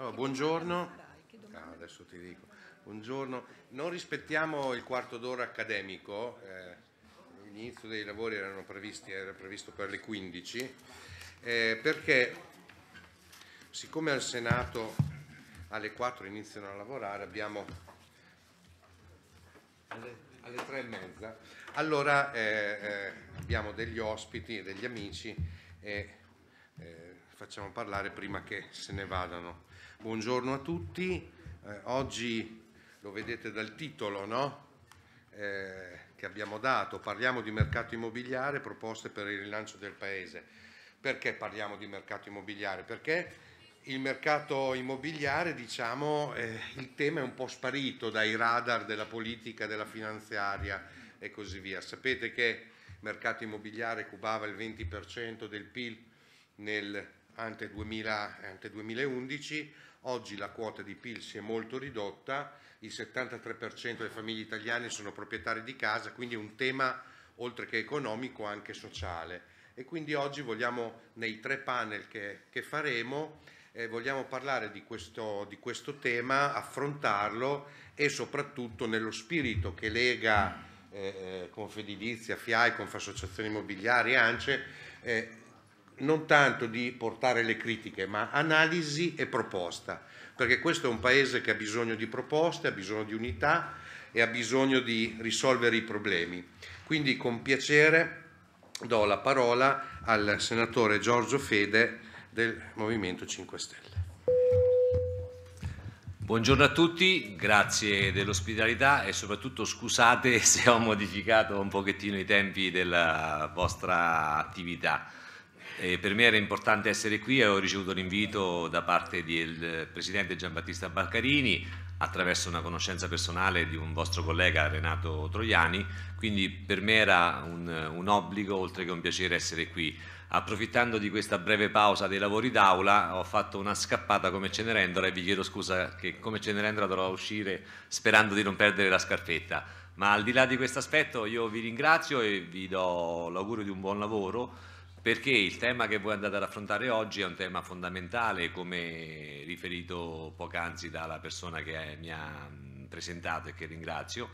Allora, buongiorno. Ah, adesso ti dico. Buongiorno. Non rispettiamo il quarto d'ora accademico, eh, l'inizio dei lavori previsti, era previsto per le 15, eh, perché siccome al Senato alle 4 iniziano a lavorare, abbiamo alle, alle 3 e mezza, allora eh, eh abbiamo degli ospiti, degli amici e eh, facciamo parlare prima che se ne vadano. Buongiorno a tutti, eh, oggi lo vedete dal titolo no? eh, che abbiamo dato, parliamo di mercato immobiliare, proposte per il rilancio del Paese. Perché parliamo di mercato immobiliare? Perché il mercato immobiliare, diciamo, eh, il tema è un po' sparito dai radar della politica, della finanziaria e così via. Sapete che il mercato immobiliare cubava il 20% del PIL nel ante, 2000, ante 2011, Oggi la quota di PIL si è molto ridotta, il 73% delle famiglie italiane sono proprietari di casa, quindi è un tema oltre che economico anche sociale. E quindi oggi vogliamo, nei tre panel che, che faremo, eh, vogliamo parlare di questo, di questo, tema, affrontarlo e soprattutto nello spirito che lega eh, eh Confedilizia, FIAI, Confassociazione Immobiliare ANCE, eh, non tanto di portare le critiche, ma analisi e proposta, perché questo è un paese che ha bisogno di proposte, ha bisogno di unità e ha bisogno di risolvere i problemi. Quindi con piacere do la parola al senatore Giorgio Fede del Movimento 5 Stelle. Buongiorno a tutti, grazie dell'ospitalità e soprattutto scusate se ho modificato un pochettino i tempi della vostra attività. E eh, per me era importante essere qui e ho ricevuto l'invito da parte del presidente Giambattista Baccarini attraverso una conoscenza personale di un vostro collega Renato Troiani, quindi per me era un, un obbligo oltre che un piacere essere qui. Approfittando di questa breve pausa dei lavori d'aula ho fatto una scappata come Cenerendola e vi chiedo scusa che come Cenerendola dovrò uscire sperando di non perdere la scarpetta. Ma al di là di questo aspetto io vi ringrazio e vi do l'augurio di un buon lavoro perché il tema che voi andate ad affrontare oggi è un tema fondamentale, come riferito poc'anzi dalla persona che eh, mi ha mm, presentato e che ringrazio,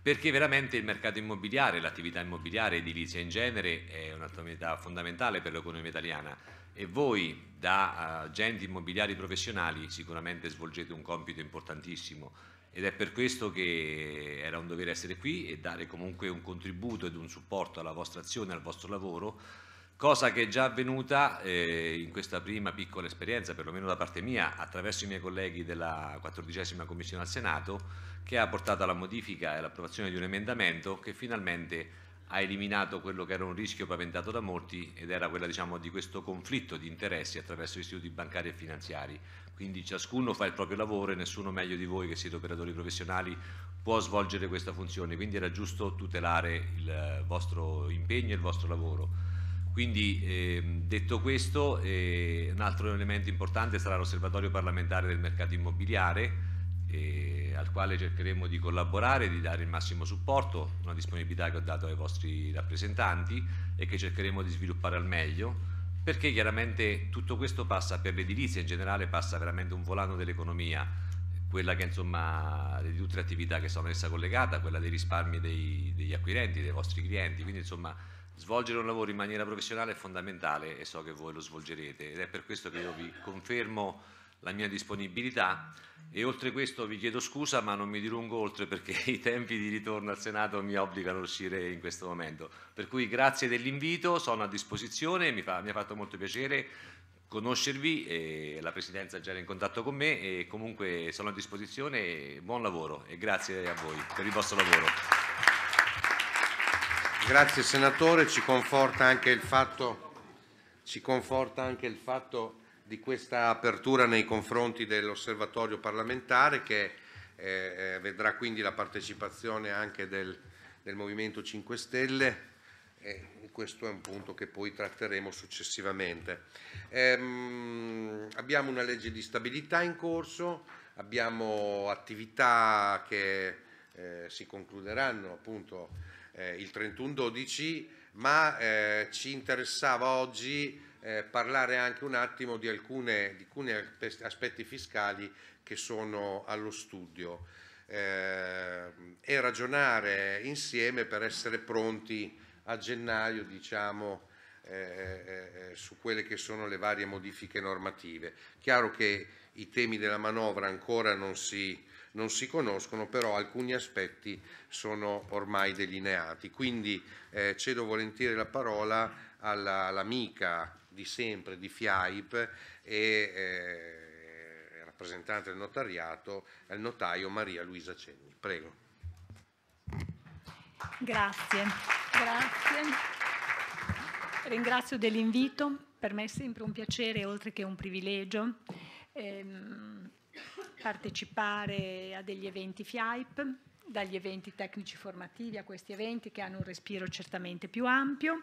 perché veramente il mercato immobiliare, l'attività immobiliare, edilizia in genere, è un'attività fondamentale per l'economia italiana e voi da eh, agenti immobiliari professionali sicuramente svolgete un compito importantissimo ed è per questo che era un dovere essere qui e dare comunque un contributo ed un supporto alla vostra azione, al vostro lavoro cosa che è già avvenuta eh, in questa prima piccola esperienza, perlomeno da parte mia, attraverso i miei colleghi della 14 Commissione al Senato, che ha portato alla modifica e all'approvazione di un emendamento che finalmente ha eliminato quello che era un rischio paventato da molti ed era quello diciamo, di questo conflitto di interessi attraverso gli istituti bancari e finanziari. Quindi ciascuno fa il proprio lavoro e nessuno meglio di voi che siete operatori professionali può svolgere questa funzione, quindi era giusto tutelare il vostro impegno e il vostro lavoro. Quindi eh, detto questo, eh, un altro elemento importante sarà l'osservatorio parlamentare del mercato immobiliare eh, al quale cercheremo di collaborare, di dare il massimo supporto, una disponibilità che ho dato ai vostri rappresentanti e che cercheremo di sviluppare al meglio perché chiaramente tutto questo passa per l'edilizia in generale, passa veramente un volano dell'economia, quella che insomma di tutte le attività che sono in essa collegata, quella dei risparmi dei, degli acquirenti, dei vostri clienti, quindi insomma Svolgere un lavoro in maniera professionale è fondamentale e so che voi lo svolgerete ed è per questo che io vi confermo la mia disponibilità e oltre questo vi chiedo scusa ma non mi dilungo oltre perché i tempi di ritorno al Senato mi obbligano a uscire in questo momento. Per cui grazie dell'invito, sono a disposizione, mi, fa, mi ha fatto molto piacere conoscervi, e la Presidenza è già in contatto con me e comunque sono a disposizione, buon lavoro e grazie a voi per il vostro lavoro. Grazie senatore, ci conforta anche il fatto, anche il fatto di questa apertura nei confronti dell'osservatorio parlamentare che eh, eh vedrà quindi la partecipazione anche del, del Movimento 5 Stelle e questo è un punto che poi tratteremo successivamente. Ehm, abbiamo una legge di stabilità in corso, abbiamo attività che eh, si concluderanno appunto eh, il 31-12, ma eh, ci interessava oggi eh, parlare anche un attimo di, alcune, di, alcuni aspetti fiscali che sono allo studio eh, e ragionare insieme per essere pronti a gennaio, diciamo, eh, eh, eh, su quelle che sono le varie modifiche normative. Chiaro che i temi della manovra ancora non si non si conoscono, però alcuni aspetti sono ormai delineati. Quindi eh, cedo volentieri la parola all'amica di sempre di FIAIP e eh, rappresentante del notariato, il notaio Maria Luisa Cenni. Prego. Grazie, grazie. Ringrazio dell'invito, per me è sempre un piacere oltre che un privilegio. Ehm, partecipare a degli eventi FIAIP, dagli eventi tecnici formativi a questi eventi che hanno un respiro certamente più ampio,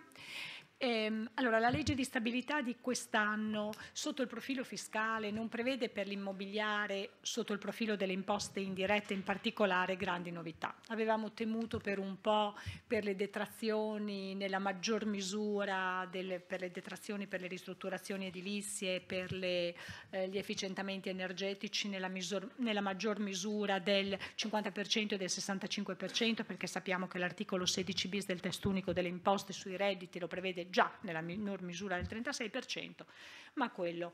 Ehm, allora, la legge di stabilità di quest'anno sotto il profilo fiscale non prevede per l'immobiliare, sotto il profilo delle imposte indirette in particolare, grandi novità. Avevamo temuto per un po' per le detrazioni nella maggior misura, delle, per le detrazioni per le ristrutturazioni edilizie, per le, eh, gli efficientamenti energetici nella, misur, nella maggior misura del 50% e del 65% perché sappiamo che l'articolo 16 bis del testo unico delle imposte sui redditi lo prevede già nella minor misura del 36%, ma quello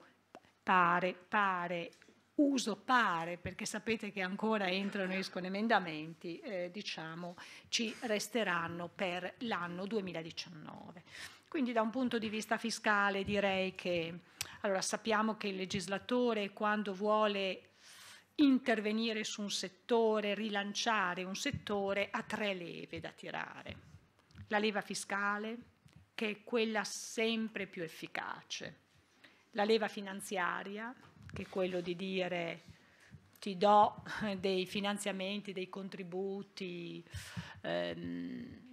pare, pare, uso pare, perché sapete che ancora entrano e escono emendamenti, eh, diciamo, ci resteranno per l'anno 2019. Quindi da un punto di vista fiscale direi che allora, sappiamo che il legislatore quando vuole intervenire su un settore, rilanciare un settore, ha tre leve da tirare. La leva fiscale, che è quella sempre più efficace. La leva finanziaria, che è quello di dire ti do eh, dei finanziamenti, dei contributi, ehm,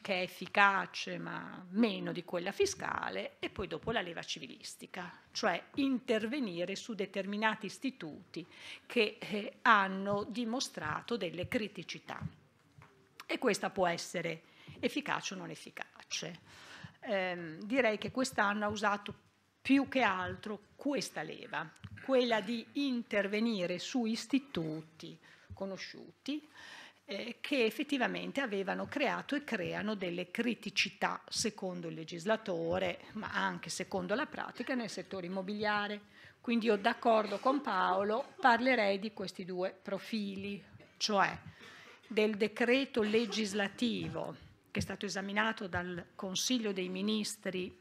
che è efficace ma meno di quella fiscale, e poi dopo la leva civilistica, cioè intervenire su determinati istituti che eh, hanno dimostrato delle criticità. E questa può essere efficace o non efficace ehm, direi che quest'anno ha usato più che altro questa leva, quella di intervenire su istituti conosciuti eh, che effettivamente avevano creato e creano delle criticità secondo il legislatore, ma anche secondo la pratica nel settore immobiliare. Quindi io d'accordo con Paolo parlerei di questi due profili, cioè del decreto legislativo che è stato esaminato dal Consiglio dei Ministri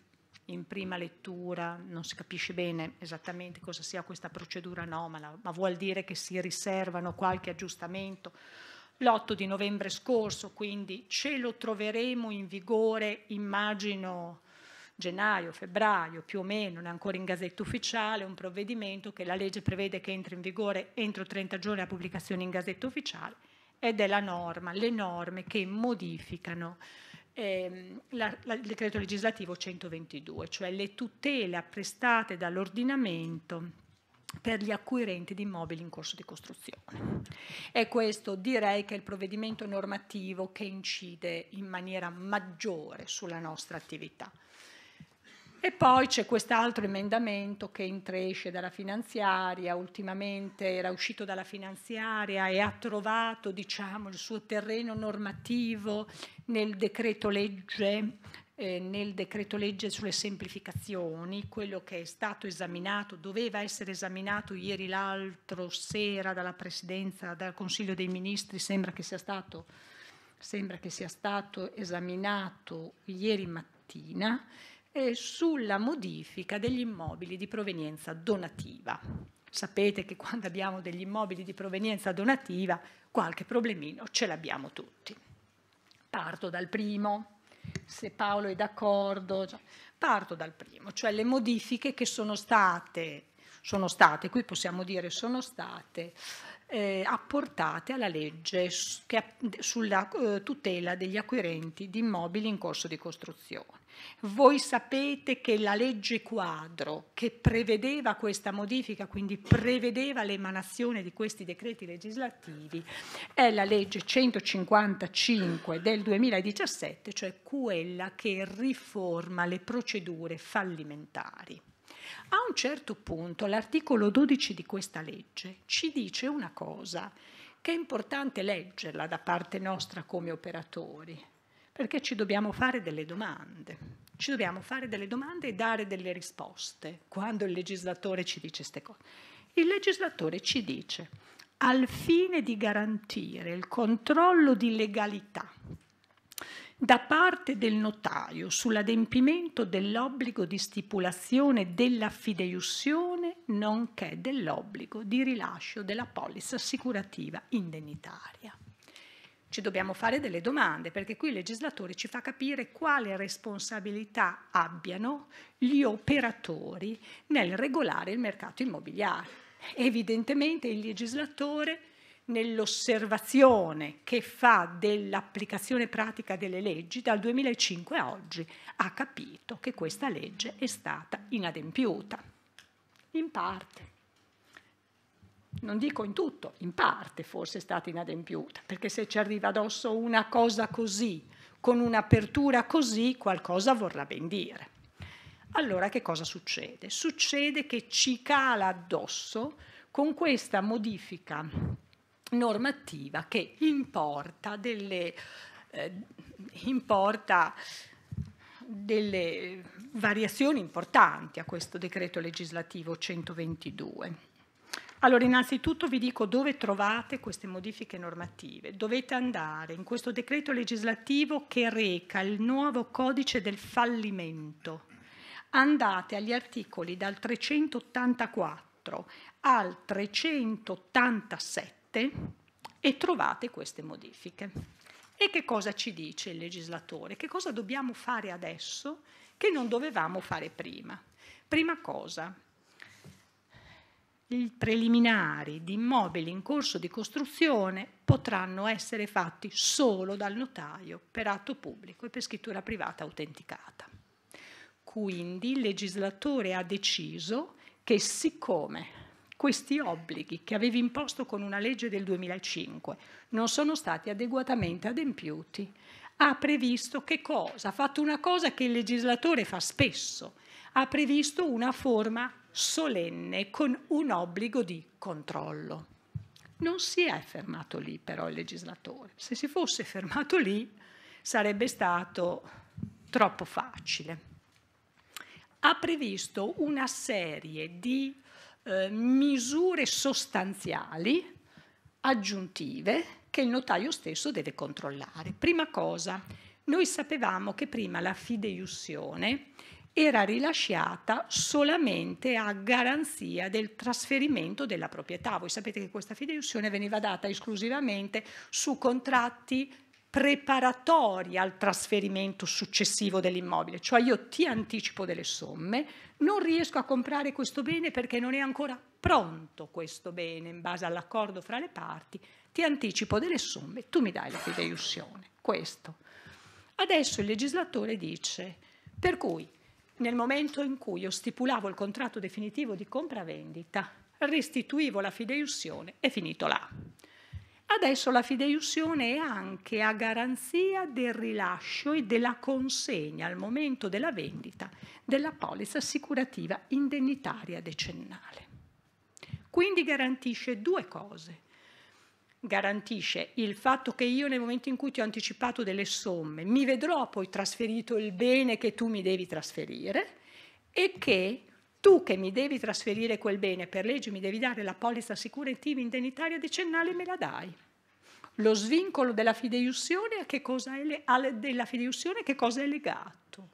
in prima lettura, non si capisce bene esattamente cosa sia questa procedura anomala, ma vuol dire che si riservano qualche aggiustamento. L'8 di novembre scorso, quindi ce lo troveremo in vigore, immagino gennaio, febbraio, più o meno, non è ancora in gazzetta ufficiale, un provvedimento che la legge prevede che entri in vigore entro 30 giorni la pubblicazione in gazzetta ufficiale ed è la norma, le norme che modificano ehm, la, la, il decreto legislativo 122, cioè le tutele apprestate dall'ordinamento per gli acquirenti di immobili in corso di costruzione. E questo direi che è il provvedimento normativo che incide in maniera maggiore sulla nostra attività. E poi c'è quest'altro emendamento che intresce dalla finanziaria, ultimamente era uscito dalla finanziaria e ha trovato diciamo, il suo terreno normativo nel decreto legge eh, nel decreto legge sulle semplificazioni, quello che è stato esaminato, doveva essere esaminato ieri l'altro sera dalla Presidenza, dal Consiglio dei Ministri, sembra che sia stato, che sia stato esaminato ieri mattina eh, sulla modifica degli immobili di provenienza donativa. Sapete che quando abbiamo degli immobili di provenienza donativa qualche problemino ce l'abbiamo tutti. Parto dal primo, se Paolo è d'accordo, cioè, parto dal primo, cioè le modifiche che sono state, sono state qui possiamo dire sono state eh, apportate alla legge sulla eh, tutela degli acquirenti di immobili in corso di costruzione. Voi sapete che la legge quadro che prevedeva questa modifica, quindi prevedeva l'emanazione di questi decreti legislativi, è la legge 155 del 2017, cioè quella che riforma le procedure fallimentari. A un certo punto l'articolo 12 di questa legge ci dice una cosa che è importante leggerla da parte nostra come operatori, perché ci dobbiamo fare delle domande. Ci dobbiamo fare delle domande e dare delle risposte quando il legislatore ci dice queste cose. Il legislatore ci dice, al fine di garantire il controllo di legalità da parte del notaio sull'adempimento dell'obbligo di stipulazione della fideiussione nonché dell'obbligo di rilascio della polizza assicurativa indennitaria ci dobbiamo fare delle domande, perché qui il legislatore ci fa capire quale responsabilità abbiano gli operatori nel regolare il mercato immobiliare. Evidentemente il legislatore nell'osservazione che fa dell'applicazione pratica delle leggi dal 2005 a oggi ha capito che questa legge è stata inadempiuta, in parte non dico in tutto, in parte forse è stata inadempiuta, perché se ci arriva addosso una cosa così, con un'apertura così, qualcosa vorrà ben dire. Allora che cosa succede? Succede che ci cala addosso con questa modifica normativa che importa delle, eh, importa delle variazioni importanti a questo decreto legislativo 122 allora, innanzitutto vi dico dove trovate queste modifiche normative. Dovete andare in questo decreto legislativo che reca il nuovo codice del fallimento. Andate agli articoli dal 384 al 387 e trovate queste modifiche. E che cosa ci dice il legislatore? Che cosa dobbiamo fare adesso che non dovevamo fare prima? Prima cosa, preliminari di immobili in corso di costruzione potranno essere fatti solo dal notaio per atto pubblico e per scrittura privata autenticata. Quindi il legislatore ha deciso che siccome questi obblighi che aveva imposto con una legge del 2005 non sono stati adeguatamente adempiuti, ha previsto che cosa? Ha fatto una cosa che il legislatore fa spesso, ha previsto una forma solenne con un obbligo di controllo. Non si è fermato lì però il legislatore. Se si fosse fermato lì sarebbe stato troppo facile. Ha previsto una serie di eh, misure sostanziali aggiuntive che il notaio stesso deve controllare. Prima cosa, noi sapevamo che prima la fideiussione era rilasciata solamente a garanzia del trasferimento della proprietà. Voi sapete che questa fideiussione veniva data esclusivamente su contratti preparatori al trasferimento successivo dell'immobile, cioè io ti anticipo delle somme, non riesco a comprare questo bene perché non è ancora pronto questo bene in base all'accordo fra le parti, ti anticipo delle somme, tu mi dai la fideiussione. Questo. Adesso il legislatore dice, per cui nel momento in cui io stipulavo il contratto definitivo di compravendita, restituivo la fideiussione e finito là. Adesso la fideiussione è anche a garanzia del rilascio e della consegna al momento della vendita della polizza assicurativa indennitaria decennale. Quindi garantisce due cose garantisce il fatto che io nel momento in cui ti ho anticipato delle somme mi vedrò poi trasferito il bene che tu mi devi trasferire e che tu che mi devi trasferire quel bene per legge mi devi dare la polizza assicurativa indennitaria decennale e me la dai. Lo svincolo della fideiussione, a che cosa è, le, della fideiussione che cosa è legato?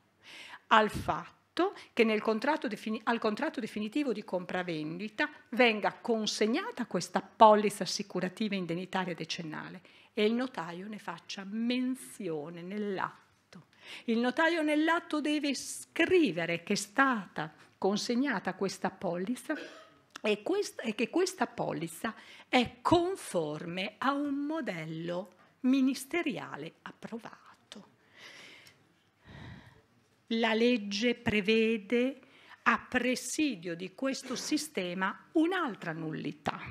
Al fatto fatto che contratto al contratto definitivo di compravendita venga consegnata questa polizza assicurativa indenitaria decennale e il notaio ne faccia menzione nell'atto. Il notaio nell'atto deve scrivere che è stata consegnata questa polizza e, questa, e, che questa polizza è conforme a un modello ministeriale approvato la legge prevede a presidio di questo sistema un'altra nullità.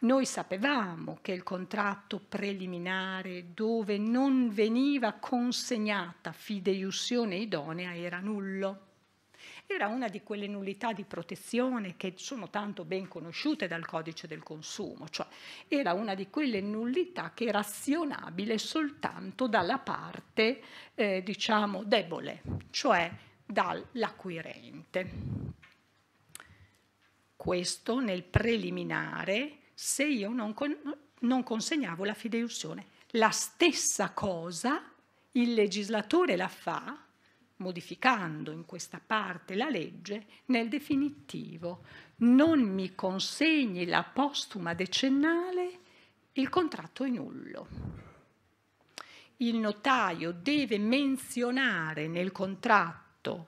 Noi sapevamo che il contratto preliminare dove non veniva consegnata fideiussione idonea era nullo era una di quelle nullità di protezione che sono tanto ben conosciute dal codice del consumo, cioè era una di quelle nullità che era azionabile soltanto dalla parte, eh, diciamo, debole, cioè dall'acquirente. Questo nel preliminare se io non, con, non consegnavo la fideiussione. La stessa cosa il legislatore la fa modificando in questa parte la legge, nel definitivo non mi consegni la postuma decennale, il contratto è nullo. Il notaio deve menzionare nel contratto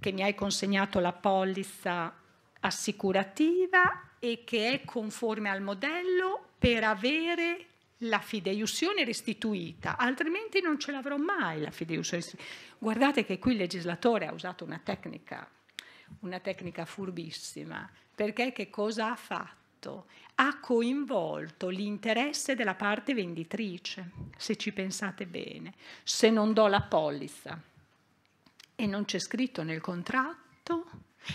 che mi hai consegnato la polizza assicurativa e che è conforme al modello per avere la fideiussione restituita, altrimenti non ce l'avrò mai la fideiussione restituita. Guardate che qui il legislatore ha usato una tecnica, una tecnica furbissima, perché che cosa ha fatto? ha coinvolto l'interesse della parte venditrice, se ci pensate bene. Se non do la polizza e non c'è scritto nel contratto,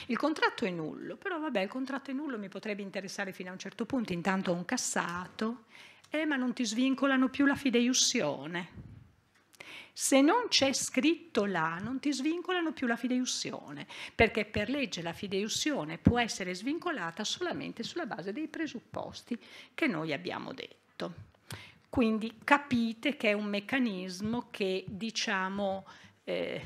il contratto è nullo, però vabbè, il contratto è nullo mi potrebbe interessare fino a un certo punto, intanto ho un cassato eh, ma non ti svincolano più la fideiussione. Se non c'è scritto là, non ti svincolano più la fideiussione, perché per legge la fideiussione può essere svincolata solamente sulla base dei presupposti che noi abbiamo detto. Quindi capite che è un meccanismo che, diciamo, eh,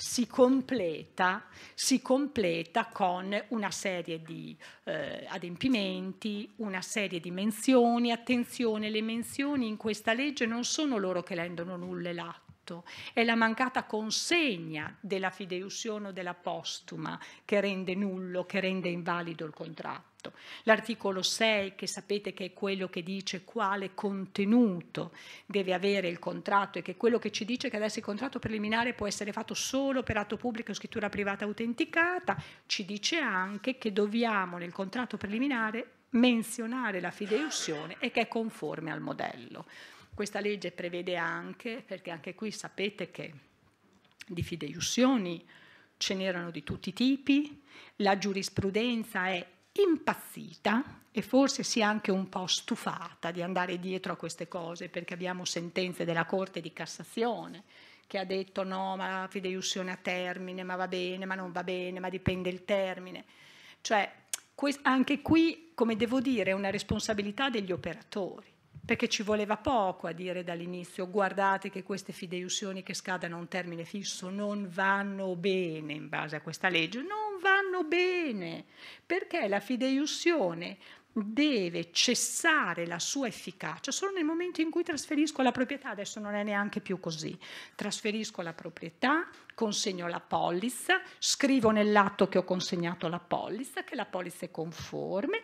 si completa, si completa con una serie di eh, adempimenti, una serie di menzioni. Attenzione, le menzioni in questa legge non sono loro che rendono nulle l'atto è la mancata consegna della fideiussione o della postuma che rende nullo, che rende invalido il contratto fatto. L'articolo 6, che sapete che è quello che dice quale contenuto deve avere il contratto e che è quello che ci dice che adesso il contratto preliminare può essere fatto solo per atto pubblico o scrittura privata autenticata, ci dice anche che dobbiamo nel contratto preliminare menzionare la fideiussione e che è conforme al modello. Questa legge prevede anche, perché anche qui sapete che di fideiussioni ce n'erano di tutti i tipi, la giurisprudenza è impazzita e forse sia anche un po' stufata di andare dietro a queste cose perché abbiamo sentenze della Corte di Cassazione che ha detto no, ma la fideiussione a termine, ma va bene, ma non va bene, ma dipende il termine. Cioè, anche qui, come devo dire, è una responsabilità degli operatori, perché ci voleva poco a dire dall'inizio guardate che queste fideiussioni che scadano a un termine fisso non vanno bene in base a questa legge, non fanno bene, perché la fideiussione deve cessare la sua efficacia solo nel momento in cui trasferisco la proprietà, adesso non è neanche più così, trasferisco la proprietà, consegno la polizza, scrivo nell'atto che ho consegnato la polizza, che la polizza è conforme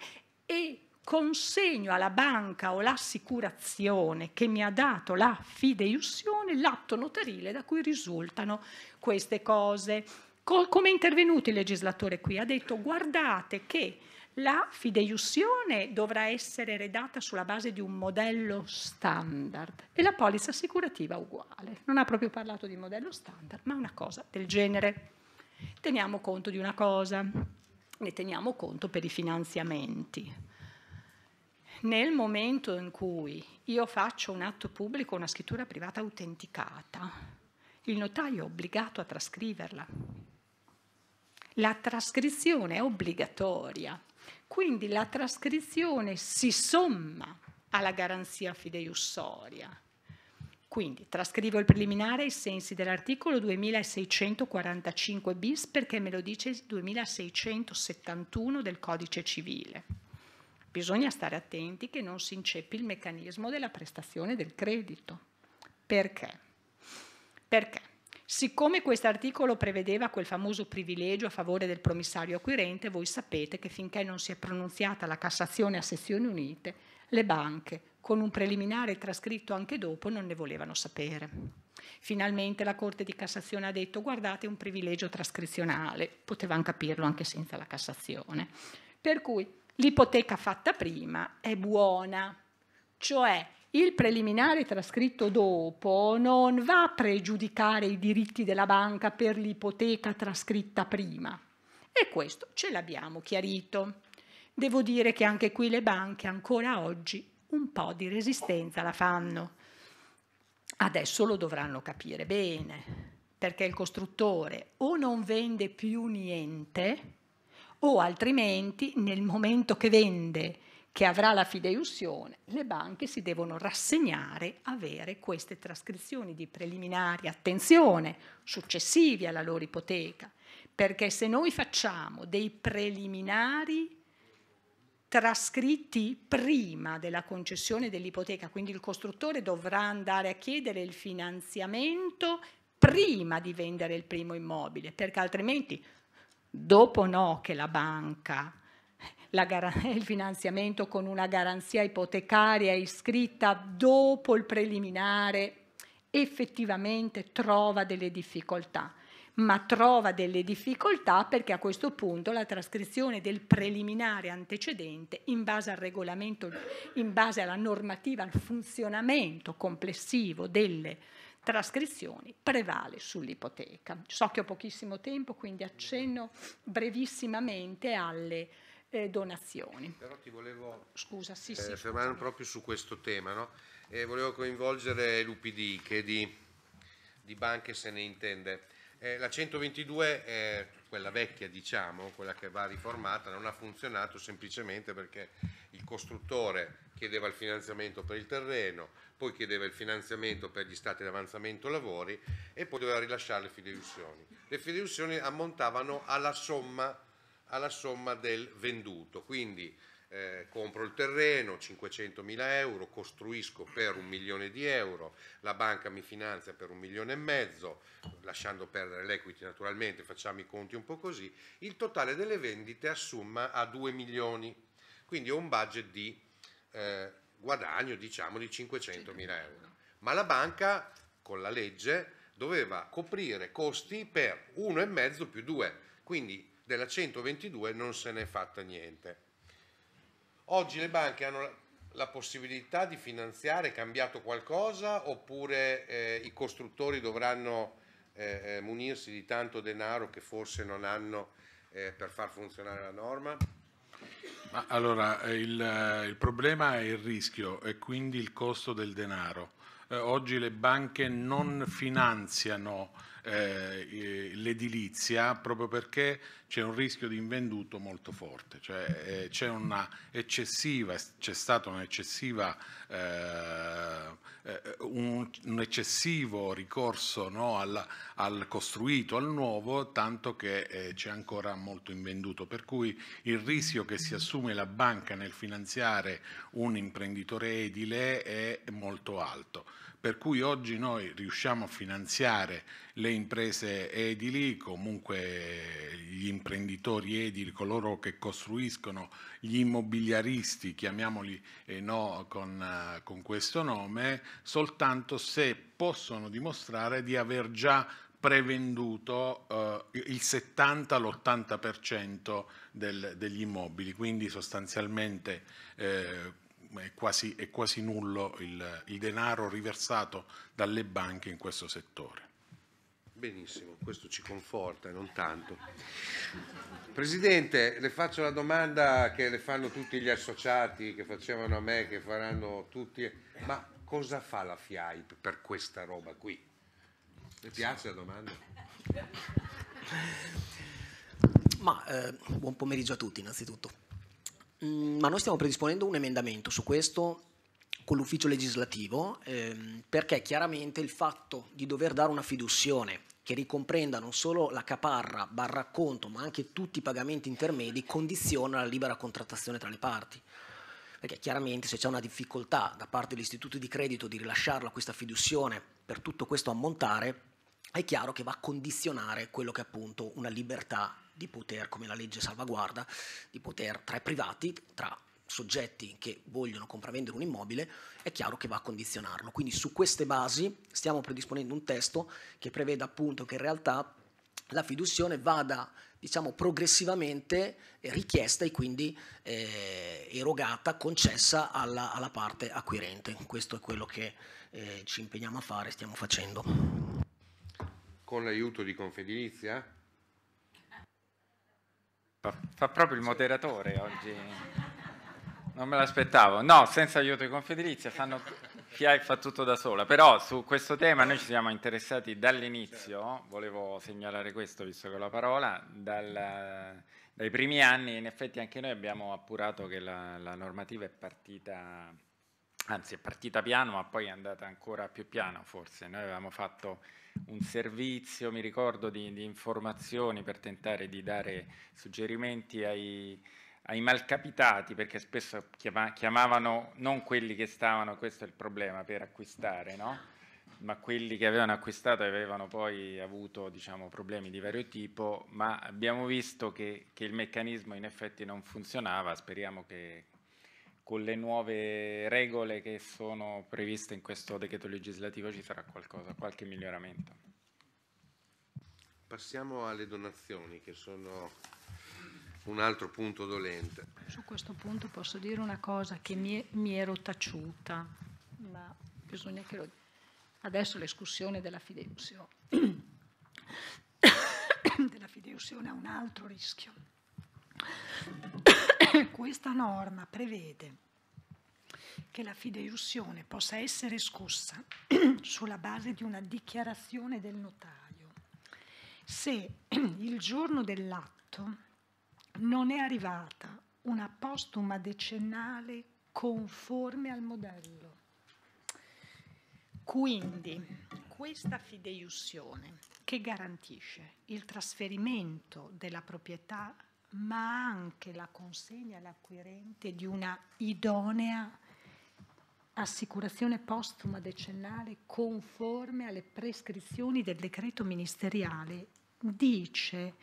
e consegno alla banca o l'assicurazione che mi ha dato la fideiussione l'atto notarile da cui risultano queste cose. Co- come è intervenuto il legislatore qui? Ha detto guardate che la fideiussione dovrà essere redata sulla base di un modello standard e la polizza assicurativa uguale. Non ha proprio parlato di modello standard, ma una cosa del genere. Teniamo conto di una cosa, ne teniamo conto per i finanziamenti. Nel momento in cui io faccio un atto pubblico, una scrittura privata autenticata, il notaio è obbligato a trascriverla la trascrizione è obbligatoria, quindi la trascrizione si somma alla garanzia fideiussoria. Quindi trascrivo il preliminare ai sensi dell'articolo 2645 bis perché me lo dice il 2671 del codice civile. Bisogna stare attenti che non si inceppi il meccanismo della prestazione del credito. Perché? Perché? Siccome questo articolo prevedeva quel famoso privilegio a favore del promissario acquirente, voi sapete che finché non si è pronunziata la Cassazione a sezioni unite, le banche, con un preliminare trascritto anche dopo, non ne volevano sapere. Finalmente la Corte di Cassazione ha detto guardate un privilegio trascrizionale, potevano capirlo anche senza la Cassazione. Per cui l'ipoteca fatta prima è buona, cioè il preliminare trascritto dopo non va a pregiudicare i diritti della banca per l'ipoteca trascritta prima. E questo ce l'abbiamo chiarito. Devo dire che anche qui le banche ancora oggi un po' di resistenza la fanno. Adesso lo dovranno capire bene, perché il costruttore o non vende più niente, o altrimenti nel momento che vende che avrà la fideiussione, le banche si devono rassegnare a avere queste trascrizioni di preliminari, attenzione, successivi alla loro ipoteca, perché se noi facciamo dei preliminari trascritti prima della concessione dell'ipoteca, quindi il costruttore dovrà andare a chiedere il finanziamento prima di vendere il primo immobile, perché altrimenti dopo no che la banca il finanziamento con una garanzia ipotecaria iscritta dopo il preliminare effettivamente trova delle difficoltà, ma trova delle difficoltà perché a questo punto la trascrizione del preliminare antecedente in base al regolamento, in base alla normativa, al funzionamento complessivo delle trascrizioni prevale sull'ipoteca. So che ho pochissimo tempo, quindi accenno brevissimamente alle eh, donazioni. Però ti volevo Scusa, sì, eh, sì, eh, fermare proprio su questo tema, no? eh, volevo coinvolgere l'UPD che di, di, banche se ne intende. Eh, la 122, quella vecchia diciamo, quella che va riformata, non ha funzionato semplicemente perché il costruttore chiedeva il finanziamento per il terreno, poi chiedeva il finanziamento per gli stati di avanzamento lavori e poi doveva rilasciare le fideiussioni. Le fideiussioni ammontavano alla somma alla somma del venduto. Quindi eh, compro il terreno 500 mila euro, costruisco per un milione di euro, la banca mi finanzia per un milione e mezzo, lasciando perdere l'equity naturalmente, facciamo i conti un po' così, il totale delle vendite assomma a 2 milioni, quindi ho un budget di eh, guadagno diciamo di 500 mila euro. Ma la banca con la legge doveva coprire costi per 1,5 più 2, quindi della 122 non se n'è fatta niente. Oggi le banche hanno la possibilità di finanziare, è cambiato qualcosa oppure eh, i costruttori dovranno eh, eh, munirsi di tanto denaro che forse non hanno eh, per far funzionare la norma? Ma allora, il, il problema è il rischio e quindi il costo del denaro eh, oggi le banche non finanziano eh, l'edilizia proprio perché c'è un rischio di invenduto molto forte, cioè eh, c'è stato eh, eh, un, un, eccessivo ricorso no, al, al, costruito, al nuovo, tanto che eh, c'è ancora molto invenduto, per cui il rischio che si assume la banca nel finanziare un imprenditore edile è molto alto per cui oggi noi riusciamo a finanziare le imprese edili, comunque gli imprenditori edili, coloro che costruiscono, gli immobiliaristi, chiamiamoli eh, no, con, eh, con questo nome, soltanto se possono dimostrare di aver già prevenduto eh, il 70-80% degli immobili, quindi sostanzialmente eh, è quasi, è quasi nullo il, il denaro riversato dalle banche in questo settore. Benissimo, questo ci conforta, non tanto. Presidente, le faccio la domanda che le fanno tutti gli associati, che facevano a me, che faranno tutti. Ma cosa fa la FIAIP per questa roba qui? Le piace la domanda? Ma, eh, buon pomeriggio a tutti innanzitutto. Mm, ma noi stiamo predisponendo un emendamento su questo con l'ufficio legislativo ehm, perché chiaramente il fatto di dover dare una fiduzione che ricomprenda non solo la caparra, barra conto, ma anche tutti i pagamenti intermedi condiziona la libera contrattazione tra le parti. Perché chiaramente se c'è una difficoltà da parte dell'istituto di credito di rilasciarla questa fiduzione per tutto questo ammontare, è chiaro che va a condizionare quello che è appunto una libertà di poter, come la legge salvaguarda, di poter tra i privati, tra soggetti che vogliono compravendere un immobile, è chiaro che va a condizionarlo. Quindi su queste basi stiamo predisponendo un testo che prevede appunto che in realtà la fiduzione vada diciamo, progressivamente richiesta e quindi eh, erogata, concessa alla, alla, parte acquirente. Questo è quello che eh, ci impegniamo a fare, stiamo facendo. Con l'aiuto di Confedilizia? Fa proprio il moderatore oggi. Non me l'aspettavo. No, senza aiuto di Confedilizia, fanno... FIAI fa tutto da sola. Però su questo tema noi ci siamo interessati dall'inizio, volevo segnalare questo visto che ho la parola, dal, dai primi anni in effetti anche noi abbiamo appurato che la, la normativa è partita, anzi è partita piano ma poi è andata ancora più piano forse. Noi avevamo fatto un servizio, mi ricordo, di, di, informazioni per tentare di dare suggerimenti ai, ai malcapitati, perché spesso chiamavano non quelli che stavano, questo è il problema, per acquistare, no? ma quelli che avevano acquistato e avevano poi avuto diciamo, problemi di vario tipo, ma abbiamo visto che, che il meccanismo in effetti non funzionava, speriamo che con le nuove regole che sono previste in questo decreto legislativo ci sarà qualcosa, qualche miglioramento. Passiamo alle donazioni che sono un altro punto dolente. Su questo punto posso dire una cosa che mi, mi ero taciuta, ma bisogna che lo... Adesso l'escursione della fideuzione. della fideuzione ha un altro rischio. questa norma prevede che la fideiussione possa essere scossa sulla base di una dichiarazione del notaio se il giorno dell'atto non è arrivata una postuma decennale conforme al modello. Quindi questa fideiussione che garantisce il trasferimento della proprietà ma anche la consegna all'acquirente di una idonea assicurazione postuma decennale conforme alle prescrizioni del decreto ministeriale dice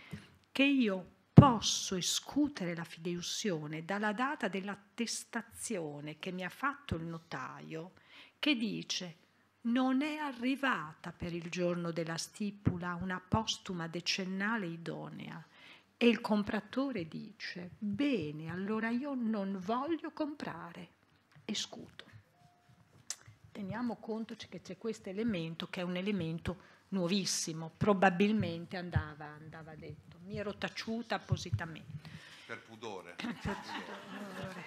che io posso escutere la fideiussione dalla data dell'attestazione che mi ha fatto il notaio che dice non è arrivata per il giorno della stipula una postuma decennale idonea e il compratore dice, bene, allora io non voglio comprare e scuto. Teniamo conto che c'è questo elemento che è un elemento nuovissimo, probabilmente andava, andava detto. Mi ero taciuta appositamente. Per pudore. Per pudore.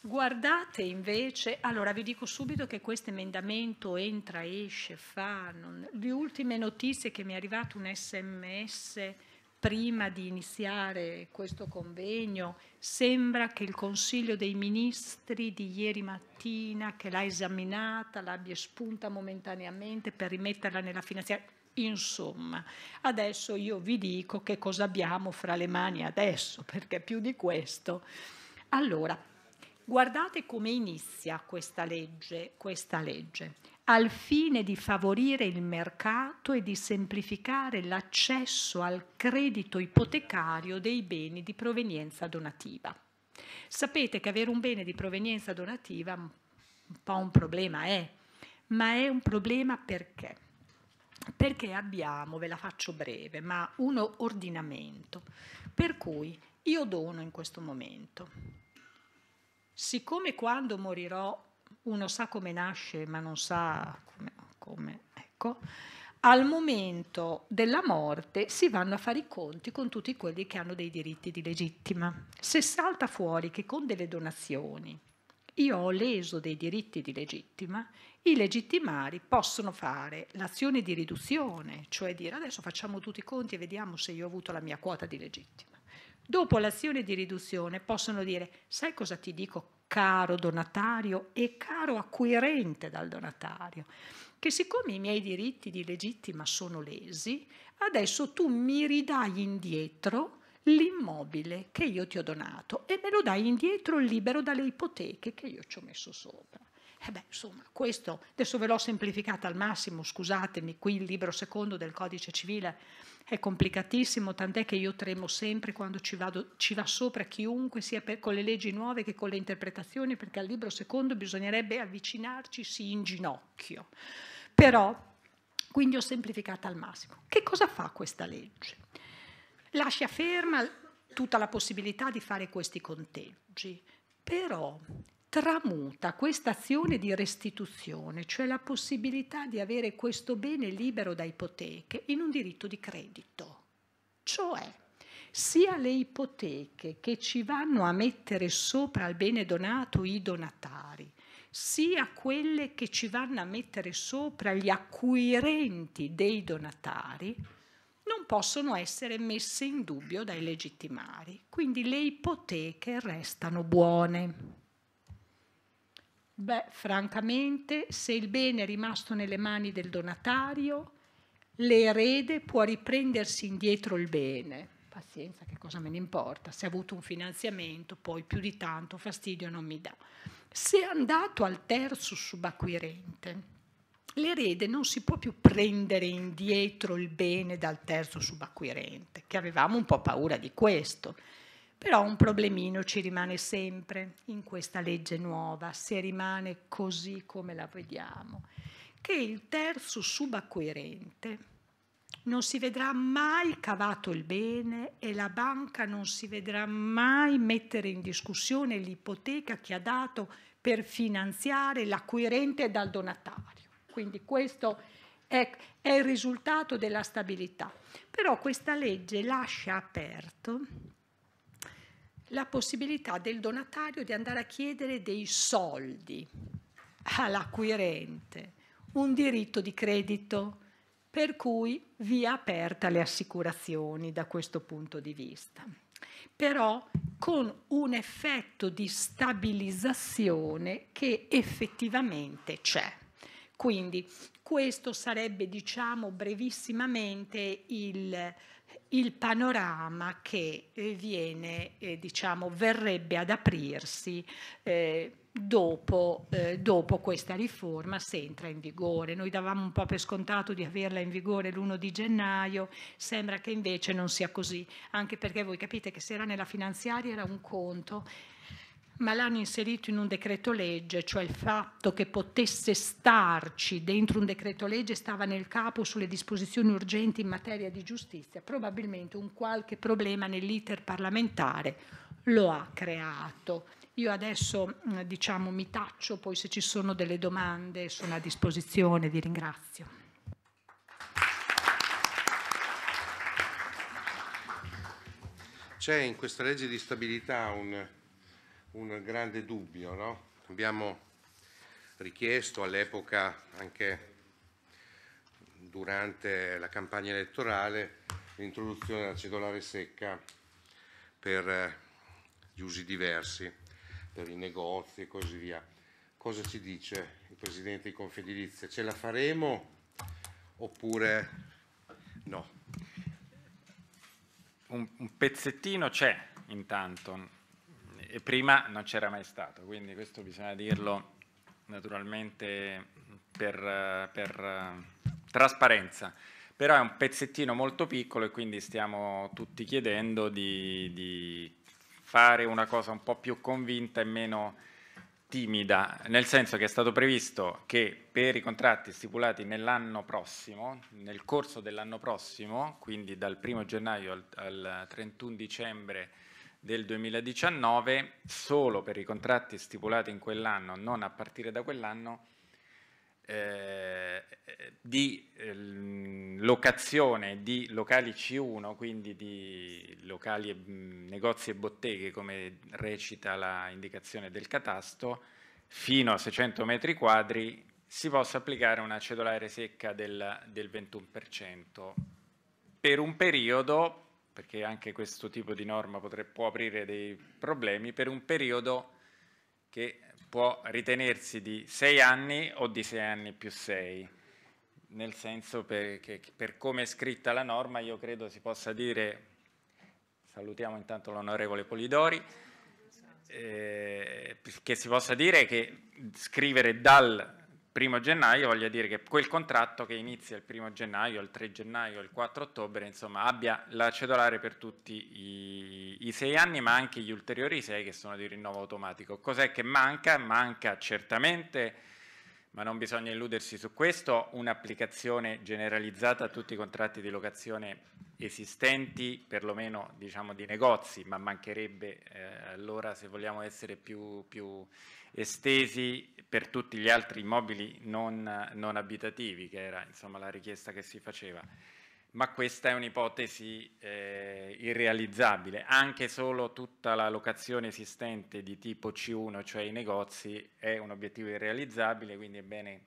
Guardate invece, allora vi dico subito che questo emendamento entra, esce, fa, non, le ultime notizie che mi è arrivato un sms prima di iniziare questo convegno, sembra che il Consiglio dei Ministri di ieri mattina, che l'ha esaminata, l'abbia spunta momentaneamente per rimetterla nella finanziaria. Insomma, adesso io vi dico che cosa abbiamo fra le mani adesso, perché più di questo. Allora, guardate come inizia questa legge. Questa legge al fine di favorire il mercato e di semplificare l'accesso al credito ipotecario dei beni di provenienza donativa. Sapete che avere un bene di provenienza donativa un po' un problema è, ma è un problema perché? Perché abbiamo, ve la faccio breve, ma uno ordinamento per cui io dono in questo momento. Siccome quando morirò uno sa come nasce ma non sa come, come ecco, al momento della morte si vanno a fare i conti con tutti quelli che hanno dei diritti di legittima. Se salta fuori che con delle donazioni io ho leso dei diritti di legittima, i legittimari possono fare l'azione di riduzione, cioè dire adesso facciamo tutti i conti e vediamo se io ho avuto la mia quota di legittima. Dopo l'azione di riduzione possono dire, sai cosa ti dico, caro donatario e caro acquirente dal donatario, che siccome i miei diritti di legittima sono lesi, adesso tu mi ridai indietro l'immobile che io ti ho donato e me lo dai indietro libero dalle ipoteche che io ci ho messo sopra. E eh beh, insomma, questo adesso ve l'ho semplificata al massimo, scusatemi, qui il libro secondo del codice civile è complicatissimo, tant'è che io tremo sempre quando ci, vado, ci va sopra chiunque, sia per, con le leggi nuove che con le interpretazioni, perché al libro secondo bisognerebbe avvicinarci, in ginocchio. Però, quindi ho semplificato al massimo. Che cosa fa questa legge? Lascia ferma tutta la possibilità di fare questi conteggi, però tramuta questa azione di restituzione, cioè la possibilità di avere questo bene libero da ipoteche, in un diritto di credito. Cioè, sia le ipoteche che ci vanno a mettere sopra al bene donato i donatari, sia quelle che ci vanno a mettere sopra gli acquirenti dei donatari, non possono essere messe in dubbio dai legittimari. Quindi le ipoteche restano buone. Beh, francamente, se il bene è rimasto nelle mani del donatario, l'erede può riprendersi indietro il bene. Pazienza, che cosa me ne importa? Se ha avuto un finanziamento, poi più di tanto fastidio non mi dà. Se è andato al terzo subacquirente, l'erede non si può più prendere indietro il bene dal terzo subacquirente, che avevamo un po' paura di questo. Però un problemino ci rimane sempre in questa legge nuova, se rimane così come la vediamo, che il terzo subacquirente non si vedrà mai cavato il bene e la banca non si vedrà mai mettere in discussione l'ipoteca che ha dato per finanziare l'acquirente dal donatario. Quindi questo è, è il risultato della stabilità. Però questa legge lascia aperto la possibilità del donatario di andare a chiedere dei soldi all'acquirente, un diritto di credito, per cui via aperta le assicurazioni da questo punto di vista, però con un effetto di stabilizzazione che effettivamente c'è. Quindi questo sarebbe, diciamo brevissimamente, il il panorama che eh, viene, eh, diciamo, verrebbe ad aprirsi eh, dopo, eh, dopo, questa riforma se entra in vigore. Noi davamo un po' per scontato di averla in vigore l'1 di gennaio, sembra che invece non sia così, anche perché voi capite che se era nella finanziaria era un conto, ma l'hanno inserito in un decreto legge, cioè il fatto che potesse starci dentro un decreto legge stava nel capo sulle disposizioni urgenti in materia di giustizia, probabilmente un qualche problema nell'iter parlamentare lo ha creato. Io adesso mm, diciamo, mi taccio, poi se ci sono delle domande sono a disposizione, vi ringrazio. C'è in questa legge di stabilità un un grande dubbio. No? Abbiamo richiesto all'epoca, anche durante la campagna elettorale, l'introduzione della cedolare secca per eh, gli usi diversi, per i negozi e così via. Cosa ci dice il Presidente di Confedilizia? Ce la faremo oppure no? Un, un pezzettino c'è intanto, e prima non c'era mai stato, quindi questo bisogna dirlo naturalmente per, per trasparenza però è un pezzettino molto piccolo e quindi stiamo tutti chiedendo di, di, fare una cosa un po' più convinta e meno timida, nel senso che è stato previsto che per i contratti stipulati nell'anno prossimo, nel corso dell'anno prossimo, quindi dal 1 gennaio al, al 31 dicembre del 2019 solo per i contratti stipulati in quell'anno, non a partire da quell'anno, eh, di eh, locazione di locali C1, quindi di locali, mh, negozi e botteghe, come recita la indicazione del catasto, fino a 600 metri quadri si possa applicare una cedolare secca del, del 21% per un periodo perché anche questo tipo di norma potre, può aprire dei problemi, per un periodo che può ritenersi di sei anni o di sei anni più sei, Nel senso che per come è scritta la norma io credo si possa dire, salutiamo intanto l'onorevole Polidori, eh, che si possa dire che scrivere dal primo gennaio voglio dire che quel contratto che inizia il primo gennaio, il 3 gennaio, il 4 ottobre, insomma, abbia la cedolare per tutti i, i sei anni, ma anche gli ulteriori sei che sono di rinnovo automatico. Cos'è che manca? Manca certamente, ma non bisogna illudersi su questo, un'applicazione generalizzata a tutti i contratti di locazione esistenti, perlomeno diciamo di negozi, ma mancherebbe eh, allora se vogliamo essere più, più estesi per tutti gli altri immobili non, non abitativi, che era insomma, la richiesta che si faceva. Ma questa è un'ipotesi eh, irrealizzabile, anche solo tutta la locazione esistente di tipo C1, cioè i negozi, è un obiettivo irrealizzabile, quindi è bene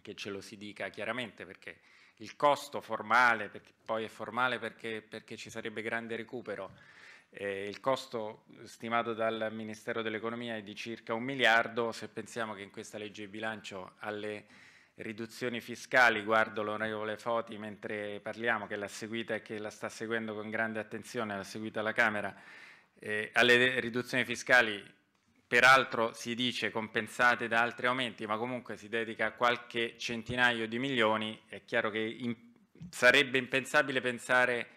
che ce lo si dica chiaramente perché il costo formale, perché poi è formale perché, perché ci sarebbe grande recupero, eh, il costo stimato dal Ministero dell'Economia è di circa un miliardo, se pensiamo che in questa legge di bilancio alle riduzioni fiscali, guardo l'onorevole Foti mentre parliamo, che l'ha seguita e che la sta seguendo con grande attenzione, l'ha seguita la Camera, eh, alle riduzioni fiscali peraltro si dice compensate da altri aumenti, ma comunque si dedica a qualche centinaio di milioni, è chiaro che in, sarebbe impensabile pensare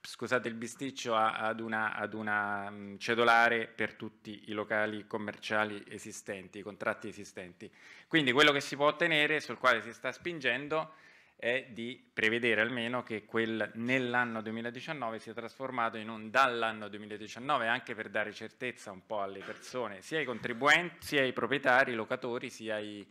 scusate il bisticcio, ad una, ad una mm, cedolare per tutti i locali commerciali esistenti, i contratti esistenti. Quindi quello che si può ottenere, sul quale si sta spingendo, è di prevedere almeno che quel nell'anno 2019 sia trasformato in un dall'anno 2019, anche per dare certezza un po' alle persone, sia ai contribuenti, sia ai proprietari, ai locatori, sia ai,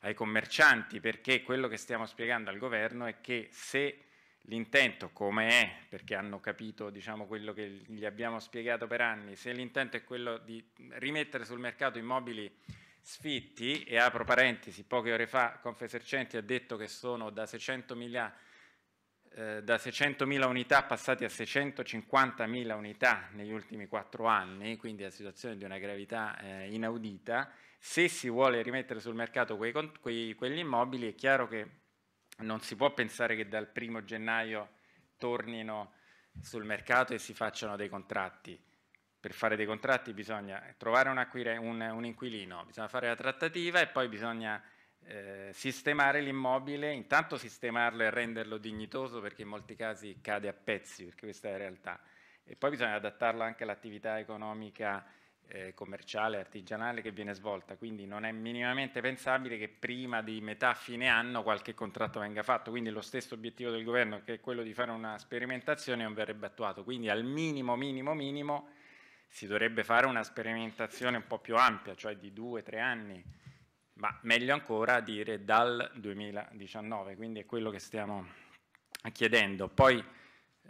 ai commercianti, perché quello che stiamo spiegando al governo è che se l'intento come è, perché hanno capito diciamo, quello che gli abbiamo spiegato per anni, se l'intento è quello di rimettere sul mercato immobili sfitti, e apro parentesi, poche ore fa Confesercenti ha detto che sono da 600.000 eh, da 600.000 unità passati a 650.000 unità negli ultimi quattro anni, quindi la una situazione di una gravità eh, inaudita, se si vuole rimettere sul mercato quei, quei, quegli immobili è chiaro che non si può pensare che dal primo gennaio tornino sul mercato e si facciano dei contratti. Per fare dei contratti bisogna trovare un, acquire, un, un inquilino, bisogna fare la trattativa e poi bisogna eh, sistemare l'immobile, intanto sistemarlo e renderlo dignitoso perché in molti casi cade a pezzi, perché questa è la realtà. E poi bisogna adattarlo anche all'attività economica eh, commerciale, artigianale che viene svolta, quindi non è minimamente pensabile che prima di metà fine anno qualche contratto venga fatto, quindi lo stesso obiettivo del governo che è quello di fare una sperimentazione non verrebbe attuato, quindi al minimo, minimo, minimo si dovrebbe fare una sperimentazione un po' più ampia, cioè di due, tre anni, ma meglio ancora dire dal 2019, quindi è quello che stiamo chiedendo. Poi